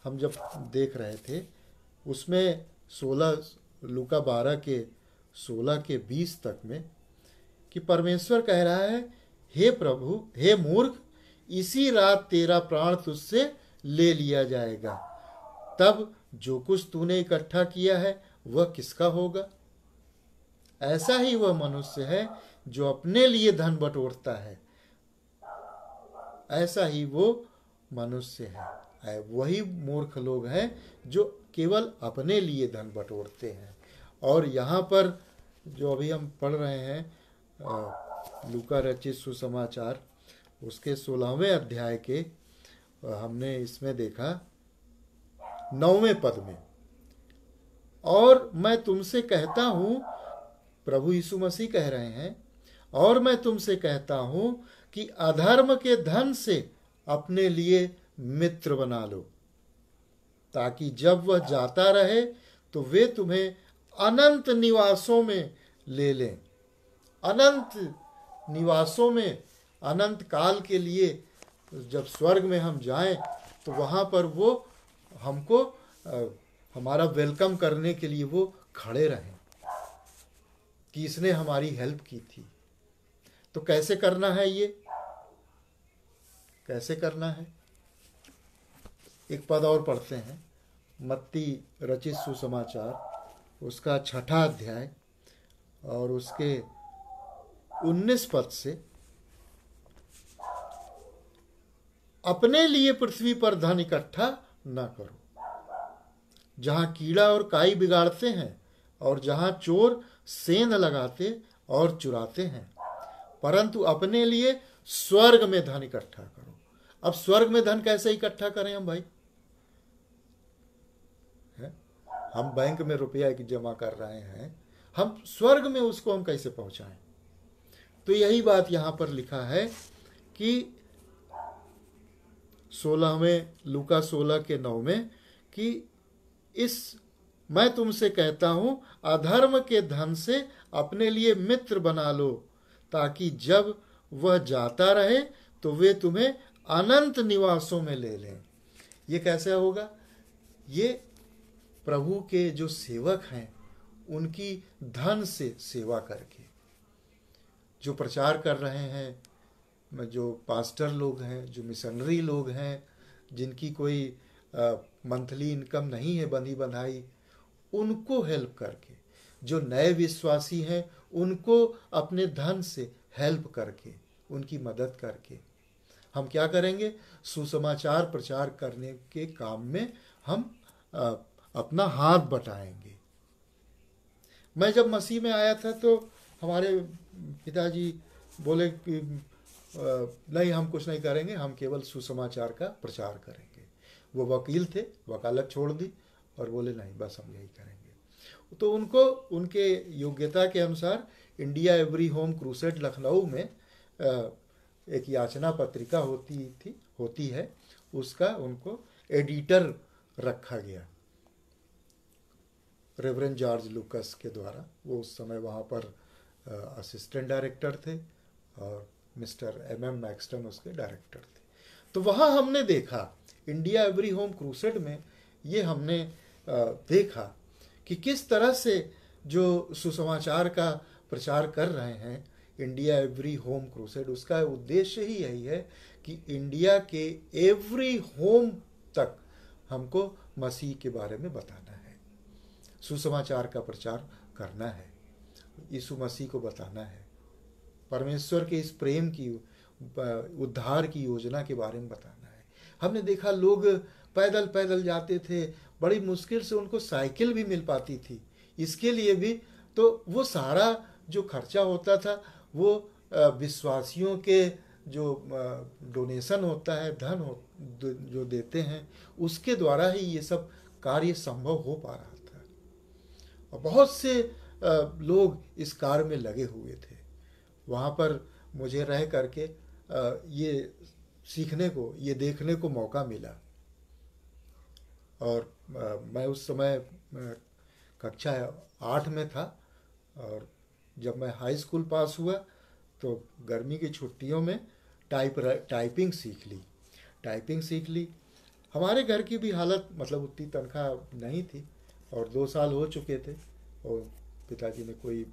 हम जब देख रहे थे उसमें सोलह लुका बारह के सोलह के बीस तक में कि परमेश्वर कह रहा है हे प्रभु हे मूर्ख इसी रात तेरा प्राण तुझसे ले लिया जाएगा तब जो कुछ तूने इकट्ठा किया है वह किसका होगा ऐसा ही वह मनुष्य है जो अपने लिए धन बटोरता है ऐसा ही वो मनुष्य है वही मूर्ख लोग हैं जो केवल अपने लिए धन बटोरते हैं और यहाँ पर जो अभी हम पढ़ रहे हैं लुका रचित सुसमाचार उसके सोलहवें अध्याय के हमने इसमें देखा नौवें पद में और मैं तुमसे कहता हूँ प्रभु यीशु मसीह कह रहे हैं और मैं तुमसे कहता हूँ कि अधर्म के धन से अपने लिए मित्र बना लो ताकि जब वह जाता रहे तो वे तुम्हें अनंत निवासों में ले लें अनंत निवासों में अनंत काल के लिए जब स्वर्ग में हम जाएं तो वहाँ पर वो हमको हमारा वेलकम करने के लिए वो खड़े रहें कि इसने हमारी हेल्प की थी तो कैसे करना है ये कैसे करना है एक पद और पढ़ते हैं मत्ती रचित सुसमाचार उसका छठा अध्याय और उसके उन्नीस पद से अपने लिए पृथ्वी पर धन इकट्ठा ना करो जहाँ कीड़ा और काई बिगाड़ते हैं और जहां चोर सेंध लगाते और चुराते हैं परंतु अपने लिए स्वर्ग में धन इकट्ठा करो अब स्वर्ग में धन कैसे इकट्ठा करें हम भाई हम बैंक में रुपया जमा कर रहे हैं हम स्वर्ग में उसको हम कैसे पहुंचाएं तो यही बात यहां पर लिखा है कि सोलह में लुका सोलह के नौ में कि इस मैं तुमसे कहता हूं अधर्म के धन से अपने लिए मित्र बना लो ताकि जब वह जाता रहे तो वे तुम्हें अनंत निवासों में ले लें ये कैसे होगा ये प्रभु के जो सेवक हैं उनकी धन से सेवा करके जो प्रचार कर रहे हैं जो पास्टर लोग हैं जो मिशनरी लोग हैं जिनकी कोई मंथली इनकम नहीं है बंधी बंधाई उनको हेल्प करके जो नए विश्वासी हैं उनको अपने धन से हेल्प करके उनकी मदद करके हम क्या करेंगे सुसमाचार प्रचार करने के काम में हम अपना हाथ बटाएंगे मैं जब मसीह में आया था तो हमारे पिताजी बोले कि नहीं हम कुछ नहीं करेंगे हम केवल सुसमाचार का प्रचार करेंगे वो वकील थे वकालत छोड़ दी और बोले नहीं बस हम यही करेंगे तो उनको उनके योग्यता के अनुसार India every home crusade Lucknow में एक याचना पत्रिका होती थी होती है उसका उनको एडिटर रखा गया रेवरेंड जॉर्ज लुकस के द्वारा वो उस समय वहाँ पर असिस्टेंट डायरेक्टर थे और मिस्टर एम एम मैक्सटन उसके डायरेक्टर थे तो वहाँ हमने देखा इंडिया एवरी होम क्रूसेड में ये हमने देखा कि किस तरह से जो सुसमाचार का प्रचार कर रहे हैं इंडिया एवरी होम क्रूसेड उसका उद्देश्य ही यही है कि इंडिया के एवरी होम तक हमको मसीह के बारे में बताना है सुसमाचार का प्रचार करना है यीशु मसीह को बताना है परमेश्वर के इस प्रेम की उद्धार की योजना के बारे में बताना है हमने देखा लोग पैदल पैदल जाते थे बड़ी मुश्किल से उनको साइकिल भी मिल पाती थी इसके लिए भी तो वो सारा जो खर्चा होता था वो विश्वासियों के जो डोनेशन होता है धन हो जो देते हैं उसके द्वारा ही ये सब कार्य संभव हो पा रहा और बहुत से लोग इस कार्य में लगे हुए थे वहाँ पर मुझे रह करके ये सीखने को ये देखने को मौका मिला और मैं उस समय कक्षा आठ में था और जब मैं हाई स्कूल पास हुआ तो गर्मी की छुट्टियों में टाइप टाइपिंग सीख ली टाइपिंग सीख ली हमारे घर की भी हालत मतलब उतनी तनख्वाह नहीं थी और दो साल हो चुके थे और पिताजी ने कोई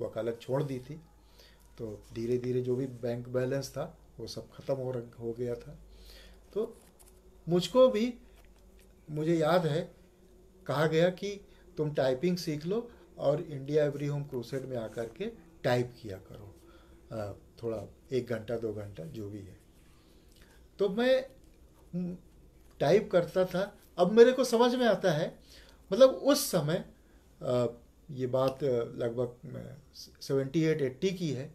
वकालत छोड़ दी थी तो धीरे धीरे जो भी बैंक बैलेंस था वो सब ख़त्म हो हो गया था तो मुझको भी मुझे याद है कहा गया कि तुम टाइपिंग सीख लो और इंडिया एवरी होम क्रूसेड में आकर के टाइप किया करो थोड़ा एक घंटा दो घंटा जो भी है तो मैं हम्म, टाइप करता था अब मेरे को समझ में आता है मतलब उस समय ये बात लगभग सेवेंटी एट एट्टी की है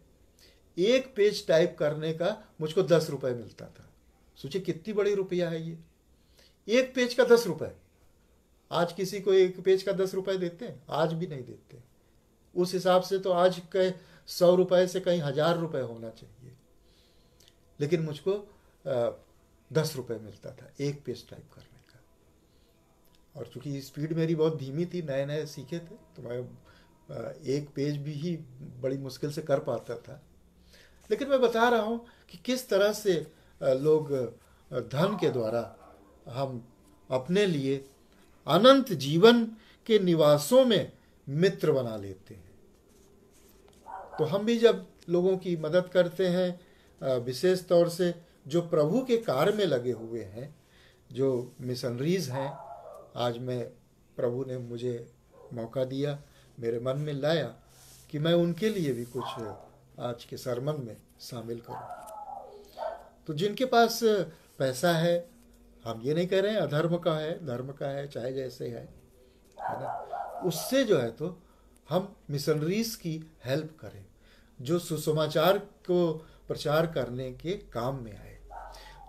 एक पेज टाइप करने का मुझको दस रुपये मिलता था सोचिए कितनी बड़ी रुपया है ये एक पेज का दस रुपये आज किसी को एक पेज का दस रुपये देते हैं आज भी नहीं देते उस हिसाब से तो आज के सौ रुपये से कहीं हज़ार रुपये होना चाहिए लेकिन मुझको दस रुपये मिलता था एक पेज टाइप कर और चूंकि स्पीड मेरी बहुत धीमी थी नए नए सीखे थे तो मैं एक पेज भी ही बड़ी मुश्किल से कर पाता था लेकिन मैं बता रहा हूँ कि किस तरह से लोग धन के द्वारा हम अपने लिए अनंत जीवन के निवासों में मित्र बना लेते हैं तो हम भी जब लोगों की मदद करते हैं विशेष तौर से जो प्रभु के कार्य में लगे हुए हैं जो मिशनरीज हैं आज मैं प्रभु ने मुझे मौका दिया मेरे मन में लाया कि मैं उनके लिए भी कुछ आज के सरमन में शामिल करूं तो जिनके पास पैसा है हम ये नहीं कह रहे हैं अधर्म का है धर्म का है चाहे जैसे है है ना उससे जो है तो हम मिशनरीज की हेल्प करें जो सुसमाचार को प्रचार करने के काम में आए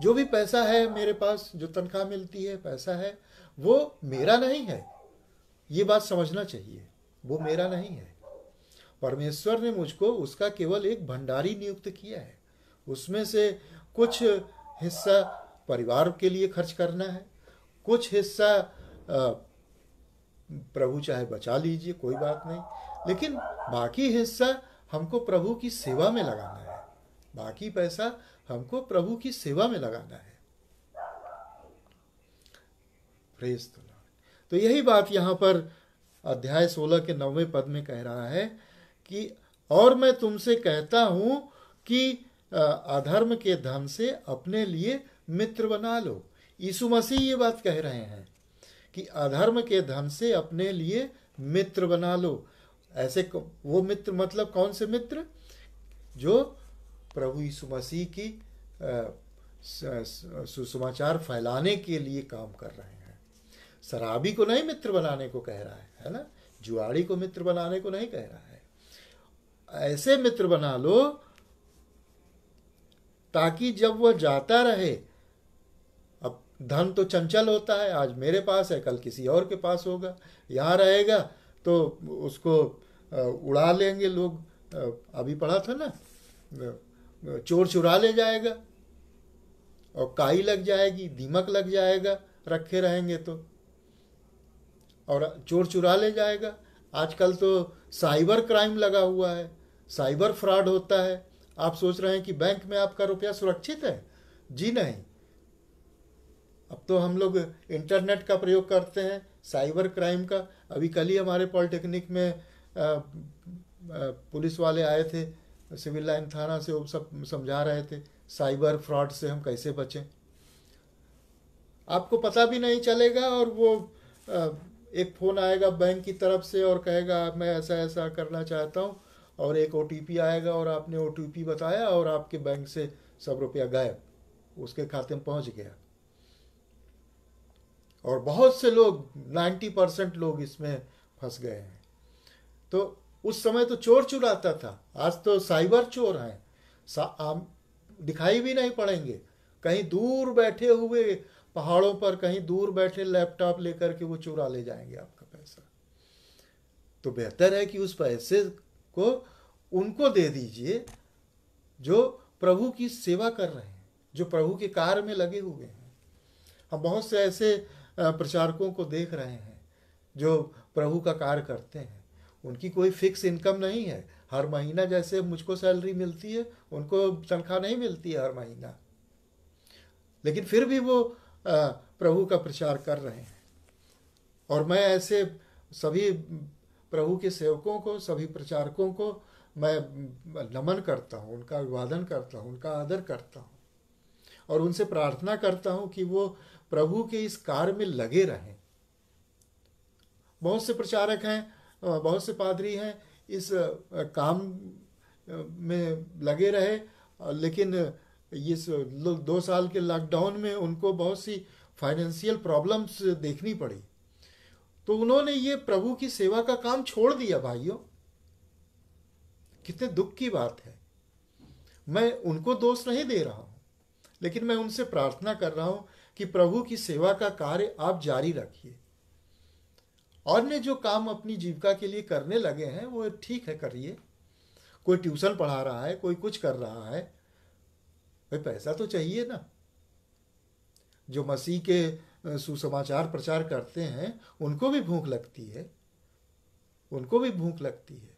जो भी पैसा है मेरे पास जो तनख्वाह मिलती है पैसा है वो मेरा नहीं है ये बात समझना चाहिए वो मेरा नहीं है परमेश्वर ने मुझको उसका केवल एक भंडारी नियुक्त किया है उसमें से कुछ हिस्सा परिवार के लिए खर्च करना है कुछ हिस्सा प्रभु चाहे बचा लीजिए कोई बात नहीं लेकिन बाकी हिस्सा हमको प्रभु की सेवा में लगाना है बाकी पैसा हमको प्रभु की सेवा में लगाना है प्रेस द लॉर्ड तो यही बात यहाँ पर अध्याय सोलह के नौवें पद में कह रहा है कि और मैं तुमसे कहता हूं कि अधर्म के धन से अपने लिए मित्र बना लो यीशु मसीह ये बात कह रहे हैं कि अधर्म के धन से अपने लिए मित्र बना लो ऐसे वो मित्र मतलब कौन से मित्र जो प्रभु यीशु मसीह की सुसमाचार फैलाने के लिए काम कर रहे हैं शराबी को नहीं मित्र बनाने को कह रहा है है ना जुआड़ी को मित्र बनाने को नहीं कह रहा है ऐसे मित्र बना लो ताकि जब वह जाता रहे अब धन तो चंचल होता है आज मेरे पास है कल किसी और के पास होगा यहाँ रहेगा तो उसको उड़ा लेंगे लोग अभी पढ़ा था ना चोर चुरा ले जाएगा और काई लग जाएगी दीमक लग जाएगा रखे रहेंगे तो और चोर चुरा ले जाएगा आजकल तो साइबर क्राइम लगा हुआ है साइबर फ्रॉड होता है आप सोच रहे हैं कि बैंक में आपका रुपया सुरक्षित है जी नहीं अब तो हम लोग इंटरनेट का प्रयोग करते हैं साइबर क्राइम का अभी कल ही हमारे पॉलिटेक्निक में पुलिस वाले आए थे सिविल लाइन थाना से वो सब समझा रहे थे साइबर फ्रॉड से हम कैसे बचें आपको पता भी नहीं चलेगा और वो एक फ़ोन आएगा बैंक की तरफ से और कहेगा मैं ऐसा ऐसा करना चाहता हूँ और एक ओ आएगा और आपने ओ बताया और आपके बैंक से सब रुपया गायब उसके खाते में पहुँच गया और बहुत से लोग 90 परसेंट लोग इसमें फंस गए हैं तो उस समय तो चोर चुराता था आज तो साइबर चोर हैं सा, दिखाई भी नहीं पड़ेंगे कहीं दूर बैठे हुए पहाड़ों पर कहीं दूर बैठे लैपटॉप लेकर के वो चुरा ले जाएंगे आपका पैसा तो बेहतर है कि उस पैसे को उनको दे दीजिए जो प्रभु की सेवा कर रहे हैं जो प्रभु के कार्य में लगे हुए हैं हम बहुत से ऐसे प्रचारकों को देख रहे हैं जो प्रभु का कार्य करते हैं उनकी कोई फिक्स इनकम नहीं है हर महीना जैसे मुझको सैलरी मिलती है उनको तनख्वाह नहीं मिलती है हर महीना लेकिन फिर भी वो प्रभु का प्रचार कर रहे हैं और मैं ऐसे सभी प्रभु के सेवकों को सभी प्रचारकों को मैं नमन करता हूँ उनका अभिवादन करता हूँ उनका आदर करता हूँ और उनसे प्रार्थना करता हूँ कि वो प्रभु के इस कार्य में लगे रहें बहुत से प्रचारक हैं बहुत से पादरी हैं इस काम में लगे रहे लेकिन ये दो साल के लॉकडाउन में उनको बहुत सी फाइनेंशियल प्रॉब्लम्स देखनी पड़ी तो उन्होंने ये प्रभु की सेवा का काम छोड़ दिया भाइयों कितने दुख की बात है मैं उनको दोष नहीं दे रहा हूं लेकिन मैं उनसे प्रार्थना कर रहा हूं कि प्रभु की सेवा का कार्य आप जारी रखिए और ने जो काम अपनी जीविका के लिए करने लगे हैं वो ठीक है करिए कोई ट्यूशन पढ़ा रहा है कोई कुछ कर रहा है भाई पैसा तो चाहिए ना जो मसीह के सुसमाचार प्रचार करते हैं उनको भी भूख लगती है उनको भी भूख लगती है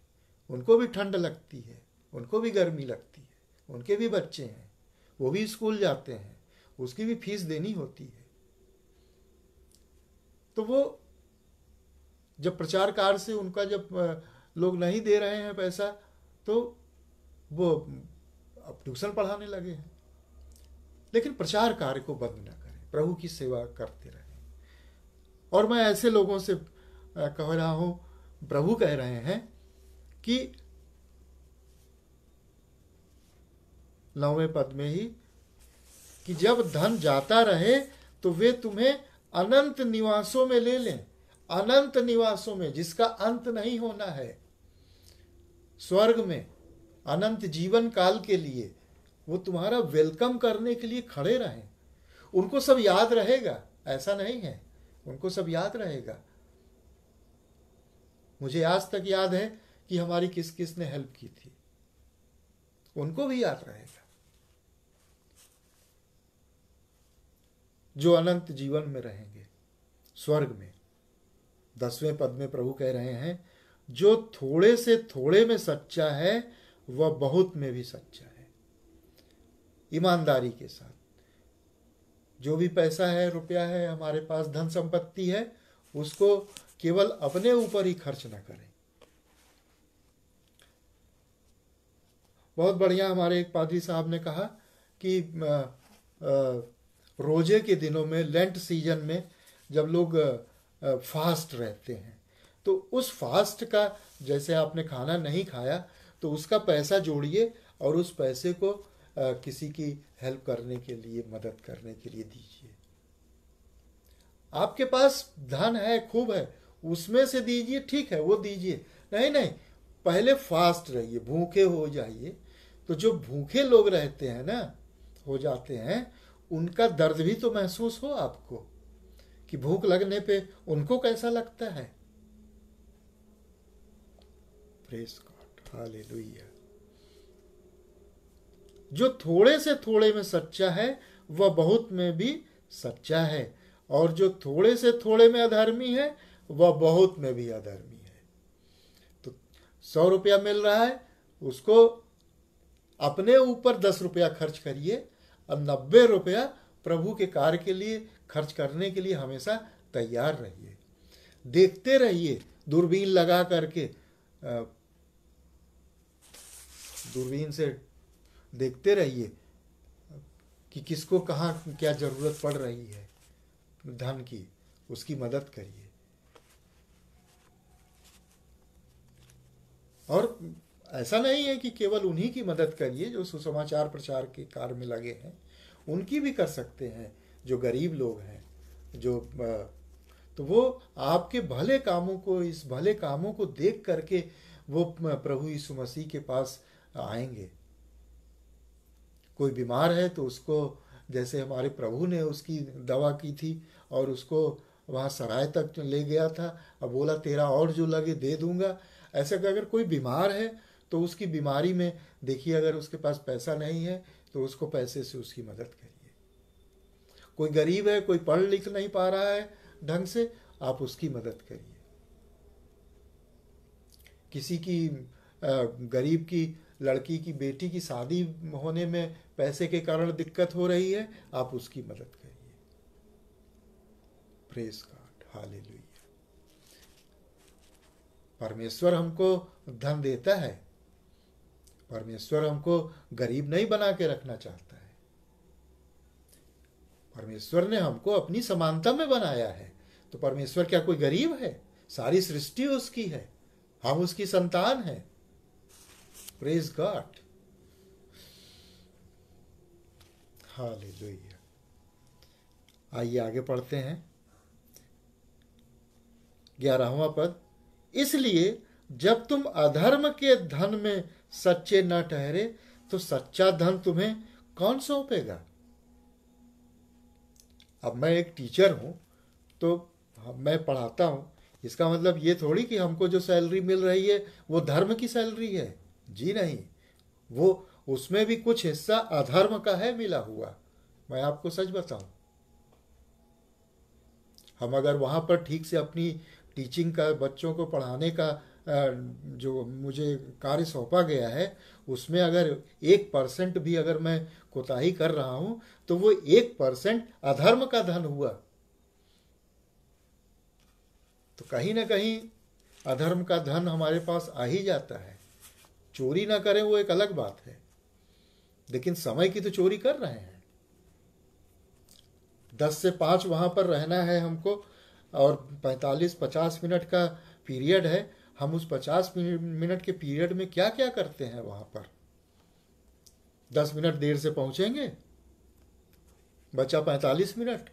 उनको भी ठंड लगती है उनको भी गर्मी लगती है उनके भी बच्चे हैं वो भी स्कूल जाते हैं उसकी भी फीस देनी होती है तो वो जब प्रचार कार्य से उनका जब लोग नहीं दे रहे हैं पैसा तो वो अब ट्यूशन पढ़ाने लगे हैं लेकिन प्रचार कार्य को बंद न करें प्रभु की सेवा करते रहें और मैं ऐसे लोगों से कह रहा हूं प्रभु कह रहे हैं कि नौवें पद में ही कि जब धन जाता रहे तो वे तुम्हें अनंत निवासों में ले लें अनंत निवासों में जिसका अंत नहीं होना है स्वर्ग में अनंत जीवन काल के लिए वो तुम्हारा वेलकम करने के लिए खड़े रहे उनको सब याद रहेगा ऐसा नहीं है उनको सब याद रहेगा मुझे आज तक याद है कि हमारी किस किस ने हेल्प की थी उनको भी याद रहेगा जो अनंत जीवन में रहेंगे स्वर्ग में दसवें पद में प्रभु कह रहे हैं जो थोड़े से थोड़े में सच्चा है वह बहुत में भी सच्चा है ईमानदारी के साथ जो भी पैसा है रुपया है हमारे पास धन संपत्ति है उसको केवल अपने ऊपर ही खर्च ना करें बहुत बढ़िया हमारे एक पादरी साहब ने कहा कि रोजे के दिनों में लेंट सीजन में जब लोग फास्ट रहते हैं तो उस फास्ट का जैसे आपने खाना नहीं खाया तो उसका पैसा जोड़िए और उस पैसे को किसी की हेल्प करने के लिए मदद करने के लिए दीजिए आपके पास धन है खूब है उसमें से दीजिए ठीक है वो दीजिए नहीं नहीं पहले फास्ट रहिए भूखे हो जाइए तो जो भूखे लोग रहते हैं ना हो जाते हैं उनका दर्द भी तो महसूस हो आपको कि भूख लगने पे उनको कैसा लगता है प्रेस गॉड हालेलुया जो थोड़े से थोड़े में सच्चा है वह बहुत में भी सच्चा है और जो थोड़े से थोड़े में अधर्मी है वह बहुत में भी अधर्मी है तो सौ रुपया मिल रहा है उसको अपने ऊपर दस रुपया खर्च करिए और नब्बे रुपया प्रभु के कार्य के लिए खर्च करने के लिए हमेशा तैयार रहिए देखते रहिए दूरबीन लगा करके दूरबीन से देखते रहिए कि किसको कहाँ क्या ज़रूरत पड़ रही है धन की उसकी मदद करिए और ऐसा नहीं है कि केवल उन्हीं की मदद करिए जो सुसमाचार प्रचार के कार्य में लगे हैं उनकी भी कर सकते हैं जो गरीब लोग हैं जो तो वो आपके भले कामों को इस भले कामों को देख करके वो प्रभु यीशु मसीह के पास आएंगे कोई बीमार है तो उसको जैसे हमारे प्रभु ने उसकी दवा की थी और उसको वहाँ सराय तक तो ले गया था अब बोला तेरा और जो लगे दे दूंगा ऐसा कि अगर कोई बीमार है तो उसकी बीमारी में देखिए अगर उसके पास पैसा नहीं है तो उसको पैसे से उसकी मदद करिए कोई गरीब है कोई पढ़ लिख नहीं पा रहा है ढंग से आप उसकी मदद करिए किसी की गरीब की लड़की की बेटी की शादी होने में पैसे के कारण दिक्कत हो रही है आप उसकी मदद करिए प्रेस कार्ड हाल परमेश्वर हमको धन देता है परमेश्वर हमको गरीब नहीं बना के रखना चाहता है परमेश्वर ने हमको अपनी समानता में बनाया है तो परमेश्वर क्या कोई गरीब है सारी सृष्टि उसकी है हम उसकी संतान हैं Praise God. हालेलुया आइए आगे पढ़ते हैं ग्यारहवा पद इसलिए जब तुम अधर्म के धन में सच्चे न ठहरे तो सच्चा धन तुम्हें कौन सौंपेगा अब मैं एक टीचर हूं तो मैं पढ़ाता हूं इसका मतलब ये थोड़ी कि हमको जो सैलरी मिल रही है वो धर्म की सैलरी है जी नहीं वो उसमें भी कुछ हिस्सा अधर्म का है मिला हुआ मैं आपको सच बताऊं हम अगर वहां पर ठीक से अपनी टीचिंग का बच्चों को पढ़ाने का जो मुझे कार्य सौंपा गया है उसमें अगर एक परसेंट भी अगर मैं कोताही कर रहा हूं तो वो एक परसेंट अधर्म का धन हुआ तो कहीं ना कहीं अधर्म का धन हमारे पास आ ही जाता है चोरी ना करें वो एक अलग बात है लेकिन समय की तो चोरी कर रहे हैं दस से पांच वहां पर रहना है हमको और पैंतालीस पचास मिनट का पीरियड है हम उस पचास मिनट के पीरियड में क्या क्या करते हैं वहां पर दस मिनट देर से पहुंचेंगे बचा पैंतालीस मिनट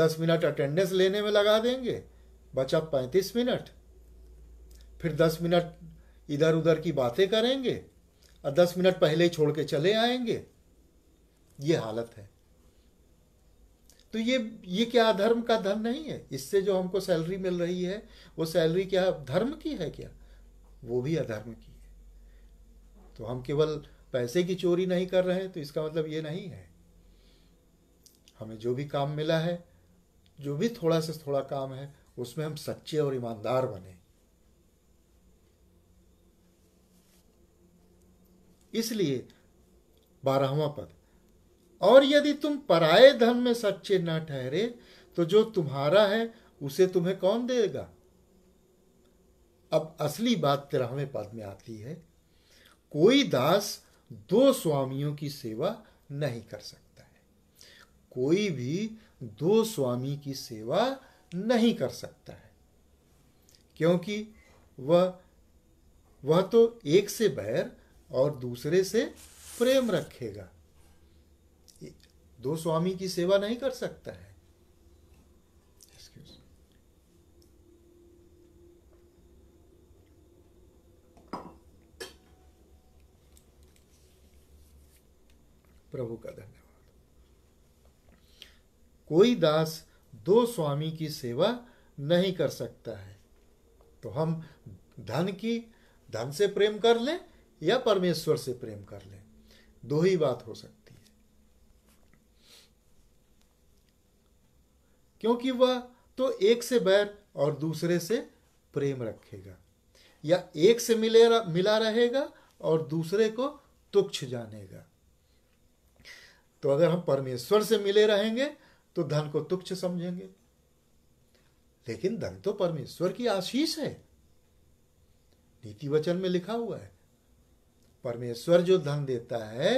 दस मिनट अटेंडेंस लेने में लगा देंगे बचा पैंतीस मिनट फिर दस मिनट इधर उधर की बातें करेंगे और दस मिनट पहले ही छोड़ के चले आएंगे ये हालत है तो ये ये क्या धर्म का धन नहीं है इससे जो हमको सैलरी मिल रही है वो सैलरी क्या धर्म की है क्या वो भी अधर्म की है तो हम केवल पैसे की चोरी नहीं कर रहे हैं तो इसका मतलब ये नहीं है हमें जो भी काम मिला है जो भी थोड़ा से थोड़ा काम है उसमें हम सच्चे और ईमानदार बने इसलिए बारहवा पद और यदि तुम पराये धन में सच्चे न ठहरे तो जो तुम्हारा है उसे तुम्हें कौन देगा अब असली बात तेरहवें पद में आती है कोई दास दो स्वामियों की सेवा नहीं कर सकता है कोई भी दो स्वामी की सेवा नहीं कर सकता है क्योंकि वह वह तो एक से बैर और दूसरे से प्रेम रखेगा दो स्वामी की सेवा नहीं कर सकता है प्रभु का धन्यवाद कोई दास दो स्वामी की सेवा नहीं कर सकता है तो हम धन की धन से प्रेम कर लें या परमेश्वर से प्रेम कर ले दो ही बात हो सकती है क्योंकि वह तो एक से बैर और दूसरे से प्रेम रखेगा या एक से मिले मिला रहेगा और दूसरे को तुच्छ जानेगा तो अगर हम परमेश्वर से मिले रहेंगे तो धन को तुच्छ समझेंगे लेकिन धन तो परमेश्वर की आशीष है नीति वचन में लिखा हुआ है परमेश्वर जो धन देता है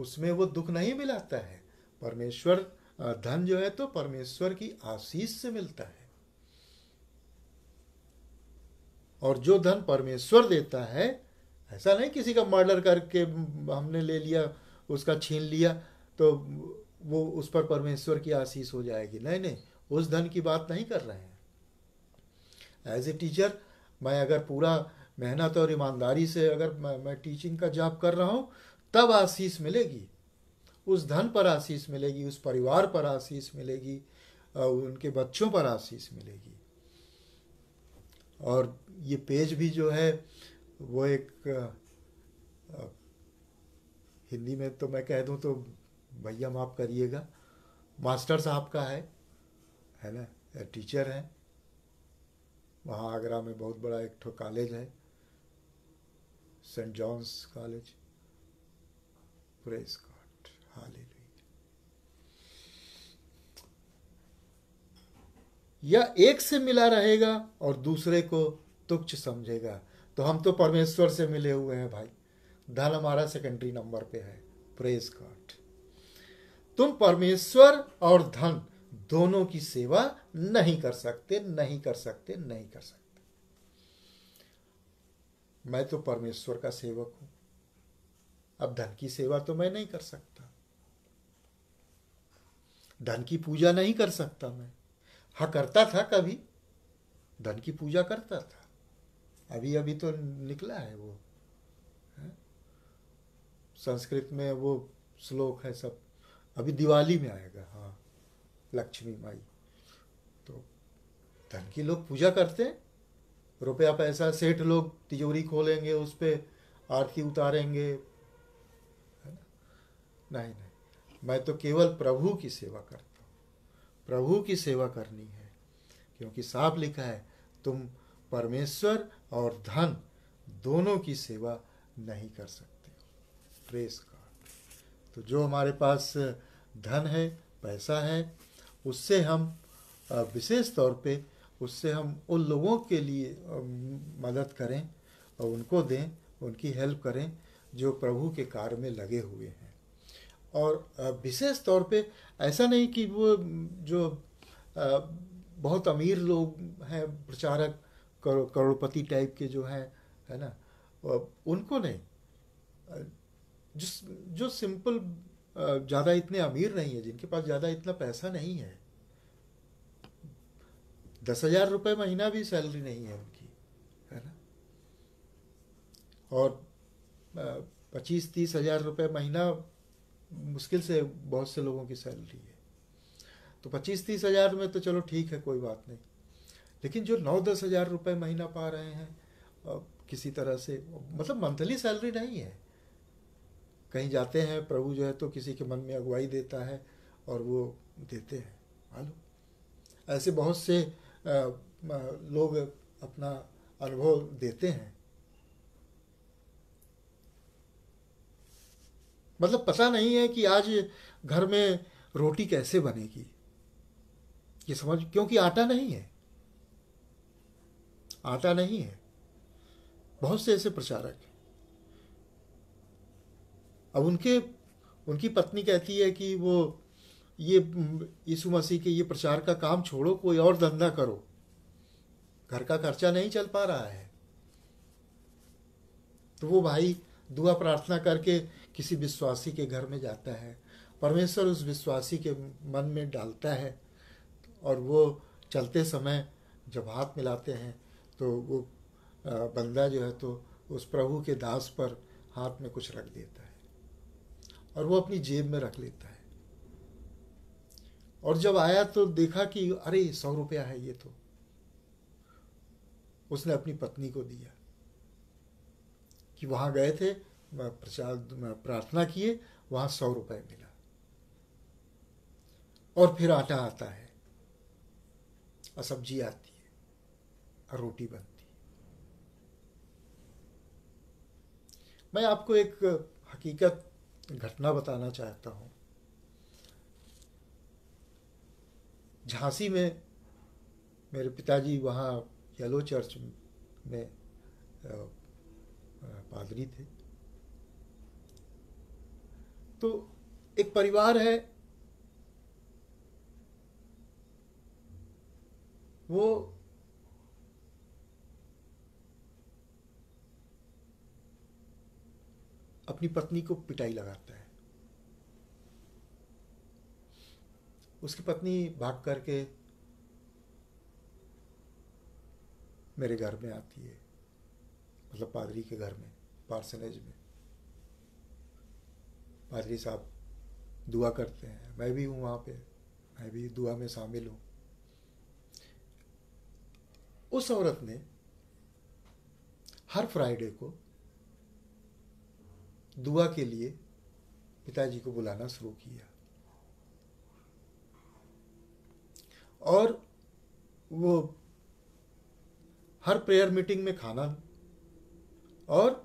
उसमें वो दुख नहीं मिलाता है परमेश्वर धन जो है तो परमेश्वर की आशीष से मिलता है और जो धन परमेश्वर देता है ऐसा नहीं किसी का मर्डर करके हमने ले लिया उसका छीन लिया तो वो उस पर परमेश्वर की आशीष हो जाएगी नहीं नहीं उस धन की बात नहीं कर रहे हैं एज ए टीचर मैं अगर पूरा मेहनत और ईमानदारी से अगर मैं, मैं टीचिंग का जॉब कर रहा हूँ तब आशीष मिलेगी उस धन पर आशीष मिलेगी उस परिवार पर आशीष मिलेगी उनके बच्चों पर आशीष मिलेगी और ये पेज भी जो है वो एक हिंदी में तो मैं कह दूँ तो भैया माफ़ करिएगा मास्टर साहब का है है ना टीचर हैं वहाँ आगरा में बहुत बड़ा एक ठो कॉलेज है Saint John's college praise God hallelujah या एक से मिला रहेगा और दूसरे को तुच्छ समझेगा तो हम तो परमेश्वर से मिले हुए हैं भाई धन हमारा सेकेंडरी नंबर पे है प्रेस गॉड तुम परमेश्वर और धन दोनों की सेवा नहीं कर सकते नहीं कर सकते नहीं कर सकते मैं तो परमेश्वर का सेवक हूं अब धन की सेवा तो मैं नहीं कर सकता धन की पूजा नहीं कर सकता मैं हाँ करता था कभी धन की पूजा करता था अभी अभी तो निकला है वो हाँ? संस्कृत में वो श्लोक है सब अभी दिवाली में आएगा हाँ लक्ष्मी माई तो धन की लोग पूजा करते हैं रुपया पैसा सेठ लोग तिजोरी खोलेंगे उस पर आरती उतारेंगे नहीं नहीं मैं तो केवल प्रभु की सेवा करता हूँ प्रभु की सेवा करनी है क्योंकि साफ लिखा है तुम परमेश्वर और धन दोनों की सेवा नहीं कर सकते प्रेस का तो जो हमारे पास धन है पैसा है उससे हम विशेष तौर पे उससे हम उन लोगों के लिए मदद करें और उनको दें उनकी हेल्प करें जो प्रभु के कार्य में लगे हुए हैं और विशेष तौर पे ऐसा नहीं कि वो जो बहुत अमीर लोग हैं प्रचारक करो करोड़पति टाइप के जो हैं है ना उनको नहीं जिस जो सिंपल ज़्यादा इतने अमीर नहीं है जिनके पास ज़्यादा इतना पैसा नहीं है दस हजार रुपये महीना भी सैलरी नहीं है उनकी है ना और पच्चीस तीस हजार रुपये महीना मुश्किल से बहुत से लोगों की सैलरी है तो पच्चीस तीस हजार में तो चलो ठीक है कोई बात नहीं लेकिन जो नौ दस हजार रुपये महीना पा रहे हैं किसी तरह से मतलब मंथली सैलरी नहीं है कहीं जाते हैं प्रभु जो है तो किसी के मन में अगुवाई देता है और वो देते हैं मालूम ऐसे बहुत से लोग अपना अनुभव देते हैं मतलब पता नहीं है कि आज घर में रोटी कैसे बनेगी ये समझ क्योंकि आटा नहीं है आटा नहीं है बहुत से ऐसे प्रचारक हैं अब उनके उनकी पत्नी कहती है कि वो ये यीशु मसीह के ये प्रचार का काम छोड़ो कोई और धंधा करो घर का खर्चा नहीं चल पा रहा है तो वो भाई दुआ प्रार्थना करके किसी विश्वासी के घर में जाता है परमेश्वर उस विश्वासी के मन में डालता है और वो चलते समय जब हाथ मिलाते हैं तो वो बंदा जो है तो उस प्रभु के दास पर हाथ में कुछ रख देता है और वो अपनी जेब में रख लेता है और जब आया तो देखा कि अरे सौ रुपया है ये तो उसने अपनी पत्नी को दिया कि वहां गए थे प्रचार प्रार्थना किए वहां सौ रुपये मिला और फिर आटा आता है और सब्जी आती है और रोटी बनती है मैं आपको एक हकीकत घटना बताना चाहता हूं झांसी में मेरे पिताजी वहाँ येलो चर्च में पादरी थे तो एक परिवार है वो अपनी पत्नी को पिटाई लगाता है उसकी पत्नी भाग करके मेरे घर में आती है मतलब पादरी के घर में पार्सनेज में पादरी साहब दुआ करते हैं मैं भी हूँ वहाँ पे मैं भी दुआ में शामिल हूँ उस औरत ने हर फ्राइडे को दुआ के लिए पिताजी को बुलाना शुरू किया और वो हर प्रेयर मीटिंग में खाना और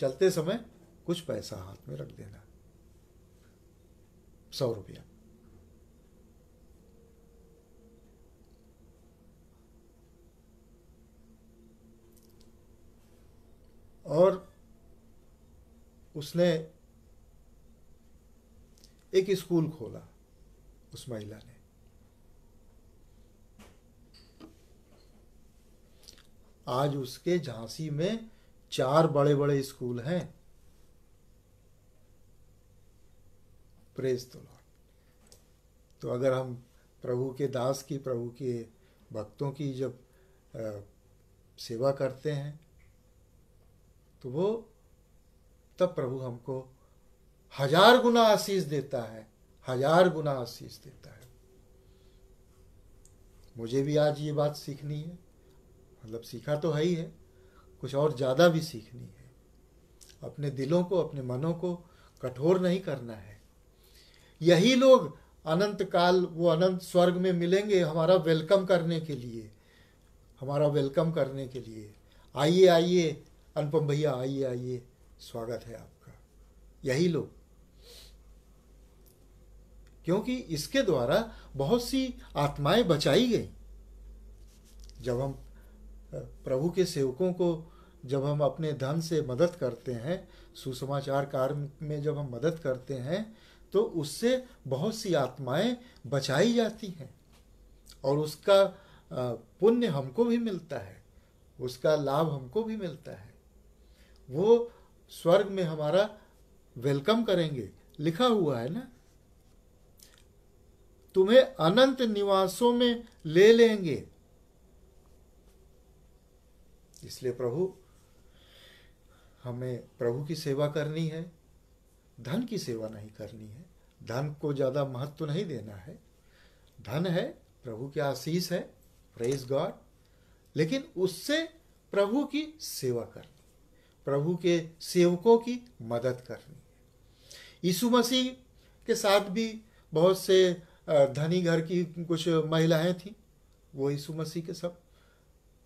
चलते समय कुछ पैसा हाथ में रख देना सौ रुपया और उसने एक स्कूल खोला उस महिला ने आज उसके झांसी में चार बड़े बड़े स्कूल हैं प्रेस तो तो अगर हम प्रभु के दास की प्रभु के भक्तों की जब आ, सेवा करते हैं तो वो तब प्रभु हमको हजार गुना आशीष देता है हजार गुना आशीष देता है मुझे भी आज ये बात सीखनी है मतलब सीखा तो है ही है कुछ और ज़्यादा भी सीखनी है अपने दिलों को अपने मनों को कठोर नहीं करना है यही लोग अनंत काल वो अनंत स्वर्ग में मिलेंगे हमारा वेलकम करने के लिए हमारा वेलकम करने के लिए आइए आइए अनुपम भैया आइए आइए स्वागत है आपका यही लोग क्योंकि इसके द्वारा बहुत सी आत्माएं बचाई गई जब हम प्रभु के सेवकों को जब हम अपने धन से मदद करते हैं सुसमाचार कार्य में जब हम मदद करते हैं तो उससे बहुत सी आत्माएं बचाई जाती हैं और उसका पुण्य हमको भी मिलता है उसका लाभ हमको भी मिलता है वो स्वर्ग में हमारा वेलकम करेंगे लिखा हुआ है ना तुम्हें अनंत निवासों में ले लेंगे इसलिए प्रभु हमें प्रभु की सेवा करनी है धन की सेवा नहीं करनी है धन को ज़्यादा महत्व नहीं देना है धन है प्रभु की आशीष है प्रेज गॉड लेकिन उससे प्रभु की सेवा करनी प्रभु के सेवकों की मदद करनी है यीशु मसीह के साथ भी बहुत से धनी घर की कुछ महिलाएं थी वो यीशु मसीह के सब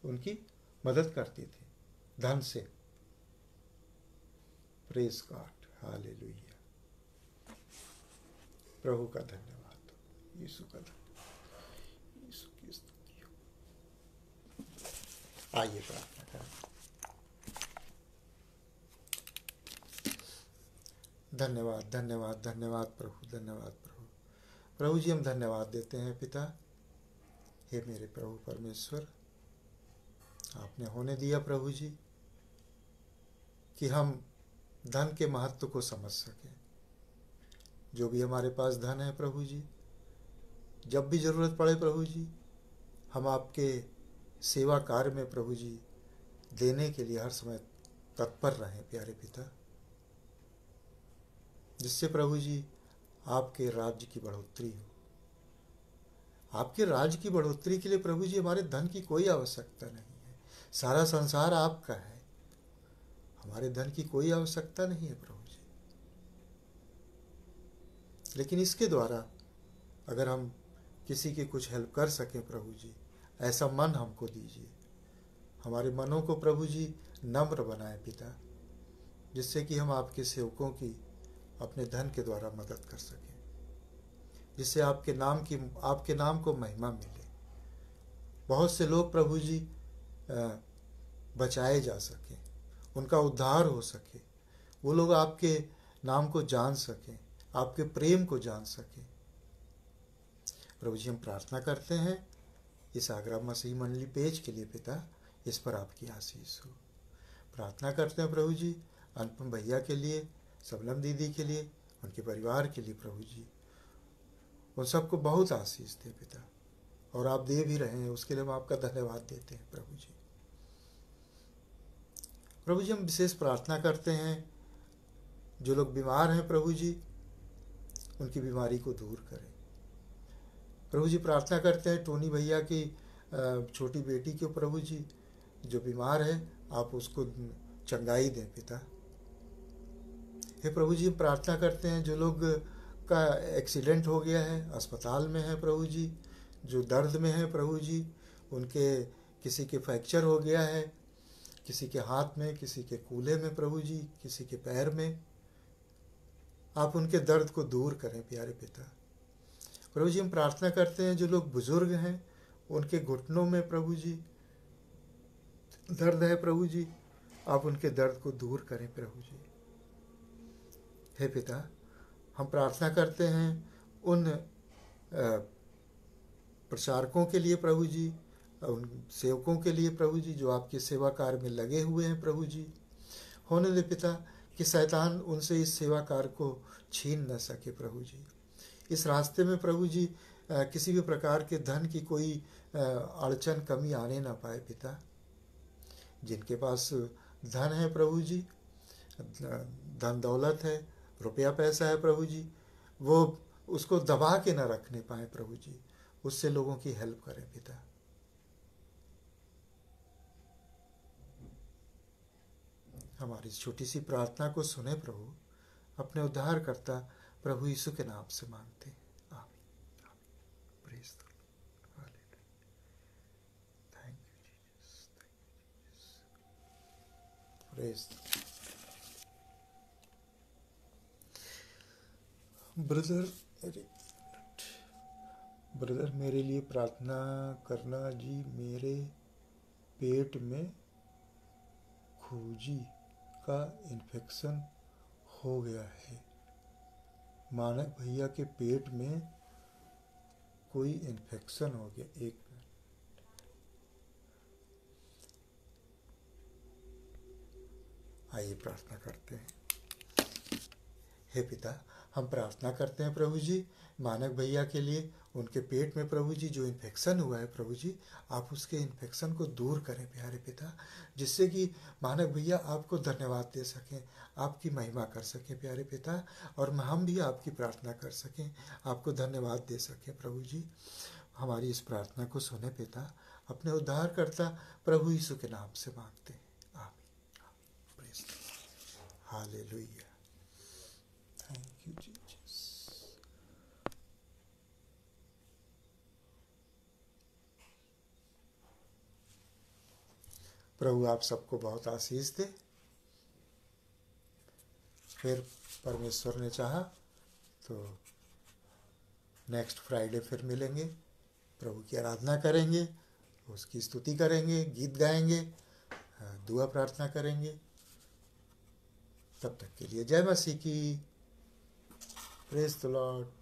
उनकी मदद करते थे धन से प्रेस गॉड हाले प्रभु का धन्यवाद यीशु का धन्यवाद यीशु की स्तुति हो आइए प्रार्थना करें धन्यवाद धन्यवाद धन्यवाद प्रभु धन्यवाद प्रभु प्रभु जी हम धन्यवाद देते हैं पिता हे मेरे प्रभु परमेश्वर आपने होने दिया प्रभु जी कि हम धन के महत्व को समझ सकें जो भी हमारे पास धन है प्रभु जी जब भी ज़रूरत पड़े प्रभु जी हम आपके सेवा कार्य में प्रभु जी देने के लिए हर समय तत्पर रहें प्यारे पिता जिससे प्रभु जी आपके राज्य की बढ़ोतरी हो आपके राज्य की बढ़ोतरी के लिए प्रभु जी हमारे धन की कोई आवश्यकता नहीं सारा संसार आपका है हमारे धन की कोई आवश्यकता नहीं है प्रभु जी लेकिन इसके द्वारा अगर हम किसी की कुछ हेल्प कर सकें प्रभु जी ऐसा मन हमको दीजिए हमारे मनों को प्रभु जी नम्र बनाए पिता जिससे कि हम आपके सेवकों की अपने धन के द्वारा मदद कर सकें जिससे आपके नाम की आपके नाम को महिमा मिले बहुत से लोग प्रभु जी बचाए जा सकें उनका उद्धार हो सके वो लोग आपके नाम को जान सकें आपके प्रेम को जान सकें प्रभु जी हम प्रार्थना करते हैं इस आगरा मसीह मंडली पेज के लिए पिता इस पर आपकी आशीष हो प्रार्थना करते हैं प्रभु जी अनुपम भैया के लिए सबलम दीदी के लिए उनके परिवार के लिए प्रभु जी उन सबको बहुत आशीष दे पिता और आप दे भी रहे हैं उसके लिए हम आपका धन्यवाद देते हैं प्रभु जी प्रभु जी हम विशेष प्रार्थना करते हैं जो लोग बीमार हैं प्रभु जी उनकी बीमारी को दूर करें प्रभु जी प्रार्थना करते हैं टोनी भैया की छोटी बेटी को प्रभु जी जो बीमार है आप उसको चंगाई दें पिता हे प्रभु जी प्रार्थना करते हैं जो लोग का एक्सीडेंट हो गया है अस्पताल में है प्रभु जी जो दर्द में है प्रभु जी उनके किसी के फ्रैक्चर हो गया है किसी के हाथ में किसी के कूल्हे में प्रभु जी किसी के पैर में आप उनके दर्द को दूर करें प्यारे पिता प्रभु जी हम प्रार्थना करते हैं जो लोग बुजुर्ग हैं उनके घुटनों में प्रभु जी दर्द है प्रभु जी आप उनके दर्द को दूर करें प्रभु जी हे पिता हम प्रार्थना करते हैं उन प्रचारकों के लिए प्रभु जी उन सेवकों के लिए प्रभु जी जो आपके सेवा कार्य में लगे हुए हैं प्रभु जी होने दे पिता कि शैतान उनसे इस सेवा कार्य को छीन न सके प्रभु जी इस रास्ते में प्रभु जी किसी भी प्रकार के धन की कोई अड़चन कमी आने ना पाए पिता जिनके पास धन है प्रभु जी धन दौलत है रुपया पैसा है प्रभु जी वो उसको दबा के ना रखने पाए प्रभु जी उससे लोगों की हेल्प करें पिता हमारी छोटी सी प्रार्थना को सुने प्रभु अपने उद्धार करता प्रभु यीशु के नाम से मांगते ब्रदर ब्रदर मेरे लिए प्रार्थना करना जी मेरे पेट में खोजी का इन्फेक्शन हो गया है मानक भैया के पेट में कोई इन्फेक्शन हो गया एक मिनट आइए प्रार्थना करते हैं हे पिता हम प्रार्थना करते हैं प्रभु जी मानक भैया के लिए उनके पेट में प्रभु जी जो इन्फेक्शन हुआ है प्रभु जी आप उसके इन्फेक्शन को दूर करें प्यारे पिता जिससे कि मानक भैया आपको धन्यवाद दे सकें आपकी महिमा कर सकें प्यारे पिता और हम भी आपकी प्रार्थना कर सकें आपको धन्यवाद दे सकें प्रभु जी हमारी इस प्रार्थना को सुने पिता अपने उद्धारकर्ता प्रभु यीशु के नाम से मांगते हैं हाल प्रेस प्रभु आप सबको बहुत आशीष दे फिर परमेश्वर ने चाहा तो नेक्स्ट फ्राइडे फिर मिलेंगे प्रभु की आराधना करेंगे उसकी स्तुति करेंगे गीत गाएंगे हाँ, दुआ प्रार्थना करेंगे तब तक के लिए जय मसीह की प्रेस द लॉर्ड